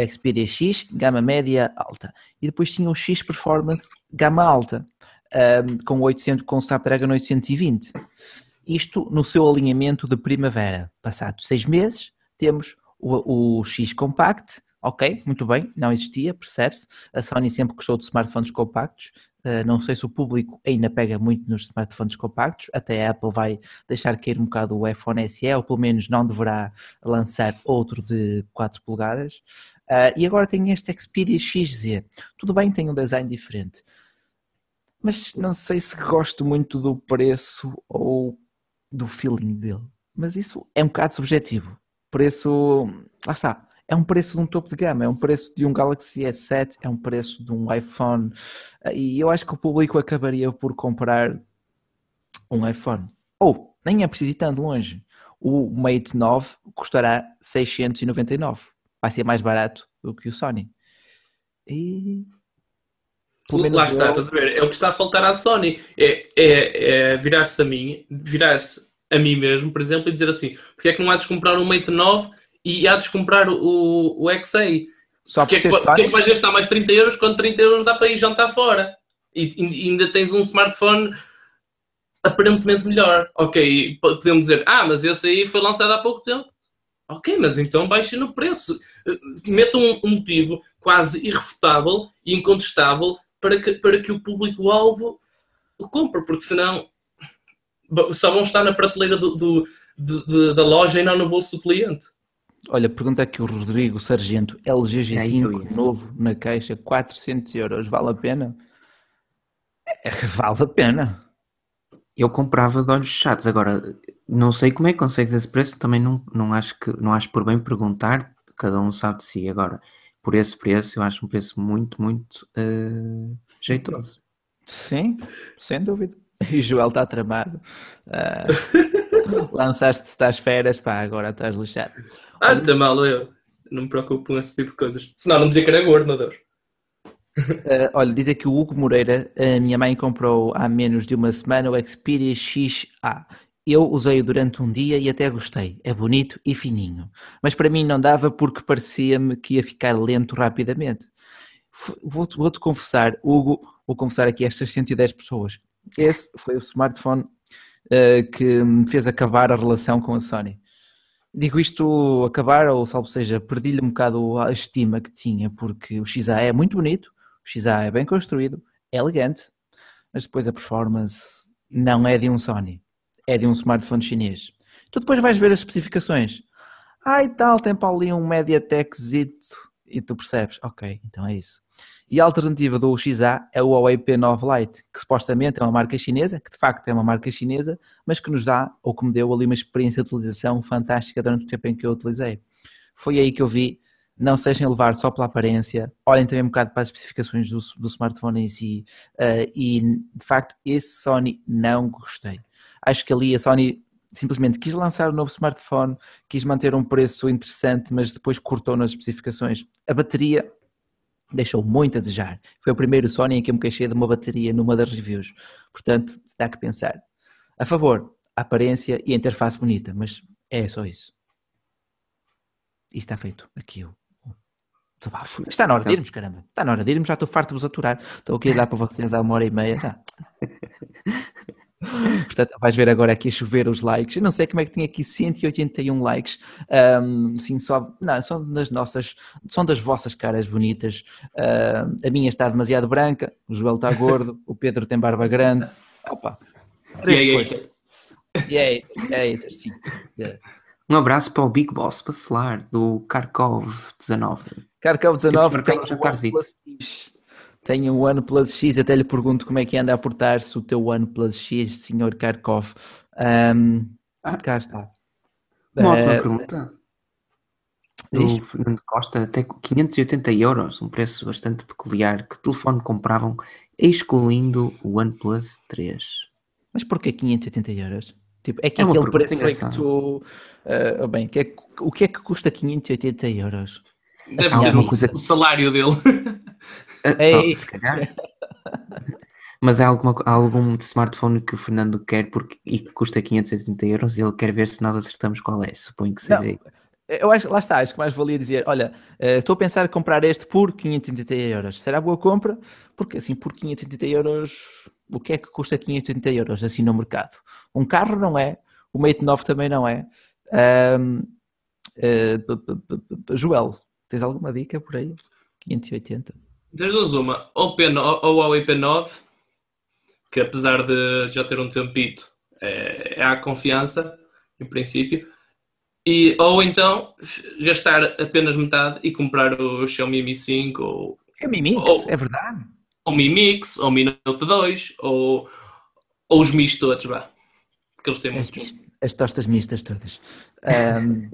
Xperia X, gama média alta. E depois tinha o X Performance, gama alta, um, ah, com, 800, com o Snapdragon 820. Isto no seu alinhamento de primavera. Passado seis meses, temos o, o X Compact Ok, muito bem, não existia, percebe-se. A Sony sempre gostou de smartphones compactos. Uh, não sei se o público ainda pega muito nos smartphones compactos. Até a Apple vai deixar cair um bocado o iPhone SE, ou pelo menos não deverá lançar outro de 4 polegadas. Uh, e agora tem este Xperia XZ. Tudo bem, tem um design diferente. Mas não sei se gosto muito do preço ou do feeling dele. Mas isso é um bocado subjetivo. Preço, lá está, é um preço de um topo de gama, é um preço de um Galaxy S7, é um preço de um iPhone. Ah, e eu acho que o público acabaria por comprar um iPhone. Ou, nem é preciso ir tão longe, o Mate 9 custará 699. Vai ser mais barato do que o Sony. E Lá está, estás a ver? É o que está a faltar à Sony. É, é, é virar-se a mim, virar-se a mim mesmo, por exemplo, e dizer assim: porque é que não há de comprar um Mate 9 e há de comprar o, o XA. Só porque, é porque, porque é que vai gastar mais 30 euros quando 30 euros dá para ir jantar fora? E, e ainda tens um smartphone aparentemente melhor. Ok, podemos dizer, ah, mas esse aí foi lançado há pouco tempo. Ok, mas então baixe no preço. Metam um, um motivo quase irrefutável e incontestável para que, para que o público-alvo o compre, porque senão só vão estar na prateleira do, do, do, da loja e não no bolso do cliente. Olha, pergunta aqui é o Rodrigo Sargento, LGG5 novo na caixa, 400 euros, vale a pena? É, vale a pena. Eu comprava de olhos chatos, agora não sei como é que consegues esse preço, também não, não, acho, que, não acho por bem perguntar, cada um sabe de si. Agora, por esse preço, eu acho um preço muito, muito uh, jeitoso. Sim, sem dúvida. E Joel está tramado. Uh... Lançaste-te às feras, pá, agora estás lixado. Ah, não está mal, eu não me preocupo com esse tipo de coisas. Senão não dizia que era gordo, meu Deus. Uh, olha, diz aqui o Hugo Moreira, a eh, minha mãe comprou há menos de uma semana o Xperia XA. Eu usei-o durante um dia e até gostei. É bonito e fininho. Mas para mim não dava porque parecia-me que ia ficar lento rapidamente. Vou-te vou confessar, Hugo, vou confessar aqui a estas 110 pessoas. Esse foi o smartphone eh, que me fez acabar a relação com a Sony. Digo isto acabar, ou salvo seja, perdi-lhe um bocado a estima que tinha, porque o XA é muito bonito, o XA é bem construído, é elegante, mas depois a performance não é de um Sony, é de um smartphone chinês. Tu depois vais ver as especificações. Ai ah, tal, tem para ali um MediaTek zito e tu percebes, ok, então é isso. E a alternativa do XA é o Huawei P9 Lite, que supostamente é uma marca chinesa, que de facto é uma marca chinesa, mas que nos dá, ou que me deu ali uma experiência de utilização fantástica durante o tempo em que eu utilizei. Foi aí que eu vi, não se deixem levar só pela aparência, olhem também um bocado para as especificações do, do smartphone em si, uh, e de facto esse Sony não gostei. Acho que ali a Sony simplesmente quis lançar um novo smartphone, quis manter um preço interessante, mas depois cortou nas especificações. A bateria deixou muito a desejar. Foi o primeiro Sony em que eu me queixei de uma bateria numa das reviews. Portanto, dá que pensar. A favor, a aparência e a interface bonita, mas é só isso. E está feito aqui o desabafo. Está na hora de então. irmos, caramba. Está na hora de irmos, já estou farto de vos aturar. Estou aqui a dar para vocês há uma hora e meia. Tá. Portanto, vais ver agora aqui a chover os likes. Eu não sei como é que tem aqui 181 likes. Um, sim, só. Não, são das nossas. São das vossas caras bonitas. Uh, a minha está demasiado branca, o Joel está gordo, o Pedro tem barba grande. Opa! E aí, e sim. É. Um abraço para o Big Boss Bacelar, do Karkov 19. Karkov 19 tem o tenho o OnePlus X, até lhe pergunto como é que anda a portar-se o teu OnePlus X, senhor Karkov. Um, ah, cá está. Uma uh, ótima ah, pergunta. O Fernando Costa, até 580 euros, um preço bastante peculiar. Que telefone compravam, excluindo o OnePlus 3? Mas porquê 580 euros? Tipo, é que é aquele preço é que tu. Uh, bem, que é, o que é que custa 580 euros? Deve assim, ser é uma coisa... o salário dele. Ah, é Ei. Então, se calhar. Mas há, alguma, há algum smartphone que o Fernando quer porque, e que custa 580 euros e ele quer ver se nós acertamos qual é. Suponho que seja. Não, eh, eu acho, lá está, acho que mais valia dizer: olha, eh, estou a pensar em comprar este por 580 euros. Será boa compra? Porque assim, por 580 euros, o que é que custa 580 euros assim no mercado? Um carro não é, o Mate 9 também não é. Um, uh, eh, Joel, tens alguma dica por aí? 580? das duas uma, ou, P9, ou Huawei P9, que apesar de já ter um tempito, é, é a confiança, em princípio, e, ou então gastar apenas metade e comprar o Xiaomi Mi 5 ou. É Mi Mix, ou, é verdade. Ou Mi Mix, ou Mi Note 2, ou, ou os Mi's todos, vá. Porque eles têm é muitos as tostas mistas todas. Um,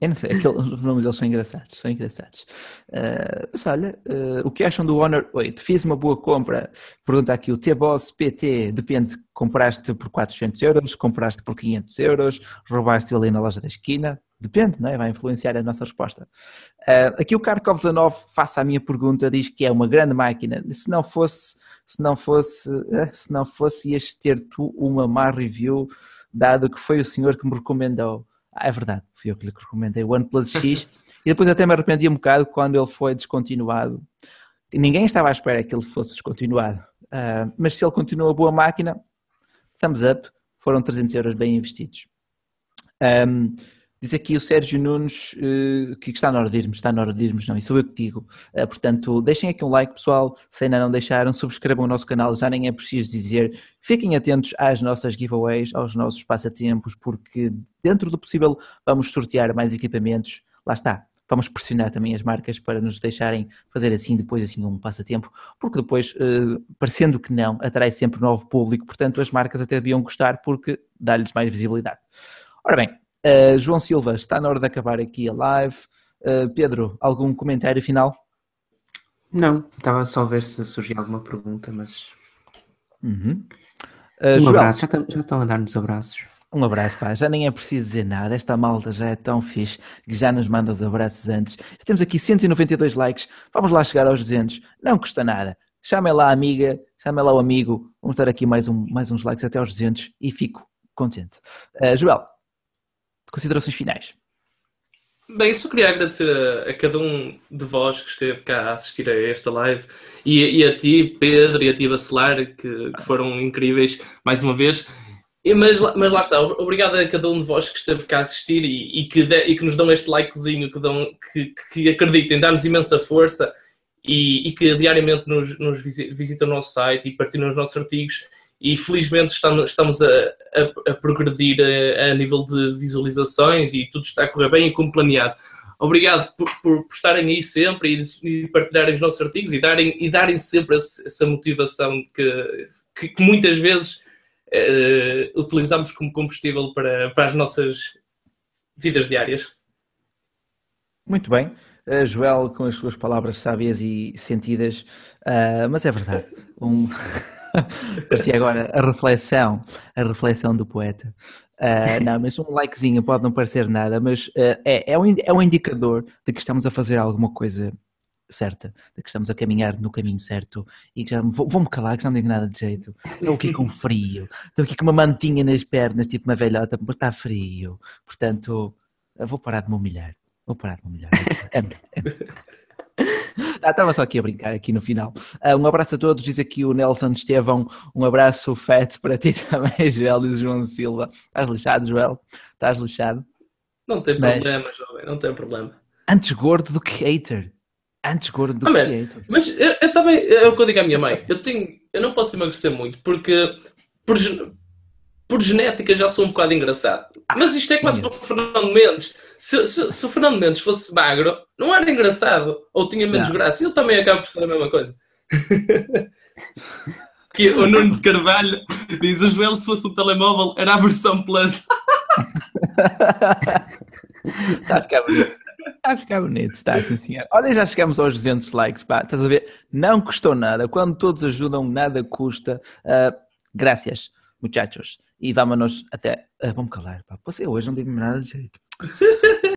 eu não sei, aqueles, os nomes eles são engraçados, são engraçados. Uh, mas olha, uh, o que acham do Honor 8? Fiz uma boa compra, pergunta aqui o T-Boss PT, depende, compraste por 400 euros, compraste por 500 euros, roubaste ali na loja da esquina, depende, não é? vai influenciar a nossa resposta. Uh, aqui o Karkov 19, face à minha pergunta, diz que é uma grande máquina, se não fosse, se não fosse, se não fosse, ias ter tu uma má review dado que foi o senhor que me recomendou. Ah, é verdade, fui eu que lhe recomendei o OnePlus X. e depois até me arrependi um bocado quando ele foi descontinuado. Ninguém estava à espera que ele fosse descontinuado. Uh, mas se ele continua boa máquina, thumbs up, foram 300 euros bem investidos. Um, ah, Diz aqui o Sérgio Nunes eh, que está na hora de irmos, está na hora de irmos, não, e sou eu que digo. Eh, portanto, deixem aqui um like, pessoal, se ainda não deixaram, subscrevam o nosso canal, já nem é preciso dizer. Fiquem atentos às nossas giveaways, aos nossos passatempos, porque dentro do possível vamos sortear mais equipamentos. Lá está, vamos pressionar também as marcas para nos deixarem fazer assim, depois assim um passatempo, porque depois, eh, parecendo que não, atrai sempre novo público, portanto as marcas até deviam gostar porque dá-lhes mais visibilidade. Ora bem, Uh, João Silva, está na hora de acabar aqui a live. Uh, Pedro, algum comentário final? Não, estava só a ver se surgia alguma pergunta, mas. Uhum. Uh, um abraço, já, já estão a dar-nos abraços. Um abraço, pá. Já nem é preciso dizer nada. Esta malta já é tão fixe que já nos manda os abraços antes. Já temos aqui 192 likes. Vamos lá chegar aos 200. Não custa nada. Chama lá a amiga, chama lá o amigo. Vamos dar aqui mais, um, mais uns likes até aos 200 e fico contente. Uh, Joel, Considerações finais. Bem, eu só queria agradecer a, a, cada um de vós que esteve cá a assistir a esta live e, e a ti, Pedro, e a ti, Bacelar, que, que foram incríveis mais uma vez. E, mas, mas lá está, obrigado a cada um de vós que esteve cá a assistir e, e que, de, e que nos dão este likezinho, que, dão, que, que acreditem, dá-nos imensa força e, e, que diariamente nos, nos visitam o nosso site e partilham os nossos artigos e felizmente estamos, estamos a, a, a, progredir a, eh, a, nível de visualizações e tudo está a correr bem e como planeado. Obrigado por, por, por estarem aí sempre e, e, partilharem os nossos artigos e darem, e darem sempre esse, essa motivação que, que, que muitas vezes eh, utilizamos como combustível para, para as nossas vidas diárias. Muito bem. Uh, Joel, com as suas palavras sábias e sentidas, uh, mas é verdade. Um... Parecia agora a reflexão, a reflexão do poeta. Uh, não, mas um likezinho pode não parecer nada, mas uh, é, é, um, é um indicador de que estamos a fazer alguma coisa certa, de que estamos a caminhar no caminho certo e que já vou-me calar que já não digo nada de jeito. Estou aqui com frio, estou aqui com uma mantinha nas pernas, tipo uma velhota, está frio. Portanto, vou parar de me humilhar. Vou parar de me humilhar. Amo, ah, estava só aqui a brincar aqui no final. Uh, um abraço a todos, diz aqui o Nelson Estevão. Um abraço fete para ti também, Joel, diz João Silva. Estás lixado, Joel? Estás lixado? Não tem mas... problema, jovem, não tem problema. Antes gordo do que hater. Antes gordo do ah, que man, hater. Mas eu, eu também, é o que eu digo à minha mãe, eu tenho, eu não posso emagrecer muito porque por, por genética já sou um bocado engraçado. Ah, Mas isto é quase como o Fernando Mendes. Se, se, se, o Fernando Mendes fosse magro, não era engraçado, ou tinha menos não. graça. Ele também acaba por fazer a mesma coisa. que o Nuno de Carvalho diz: o Joel, se fosse um telemóvel, era a versão Plus. Está tá a ficar bonito. Está a ficar bonito, está assim, senhor. Olha, já chegamos aos 200 likes, pá. Estás a ver? Não custou nada. Quando todos ajudam, nada custa. Uh, ah, graças, muchachos e vámonos até. Vamos calar, pá. Você hoje não digo nada de jeito.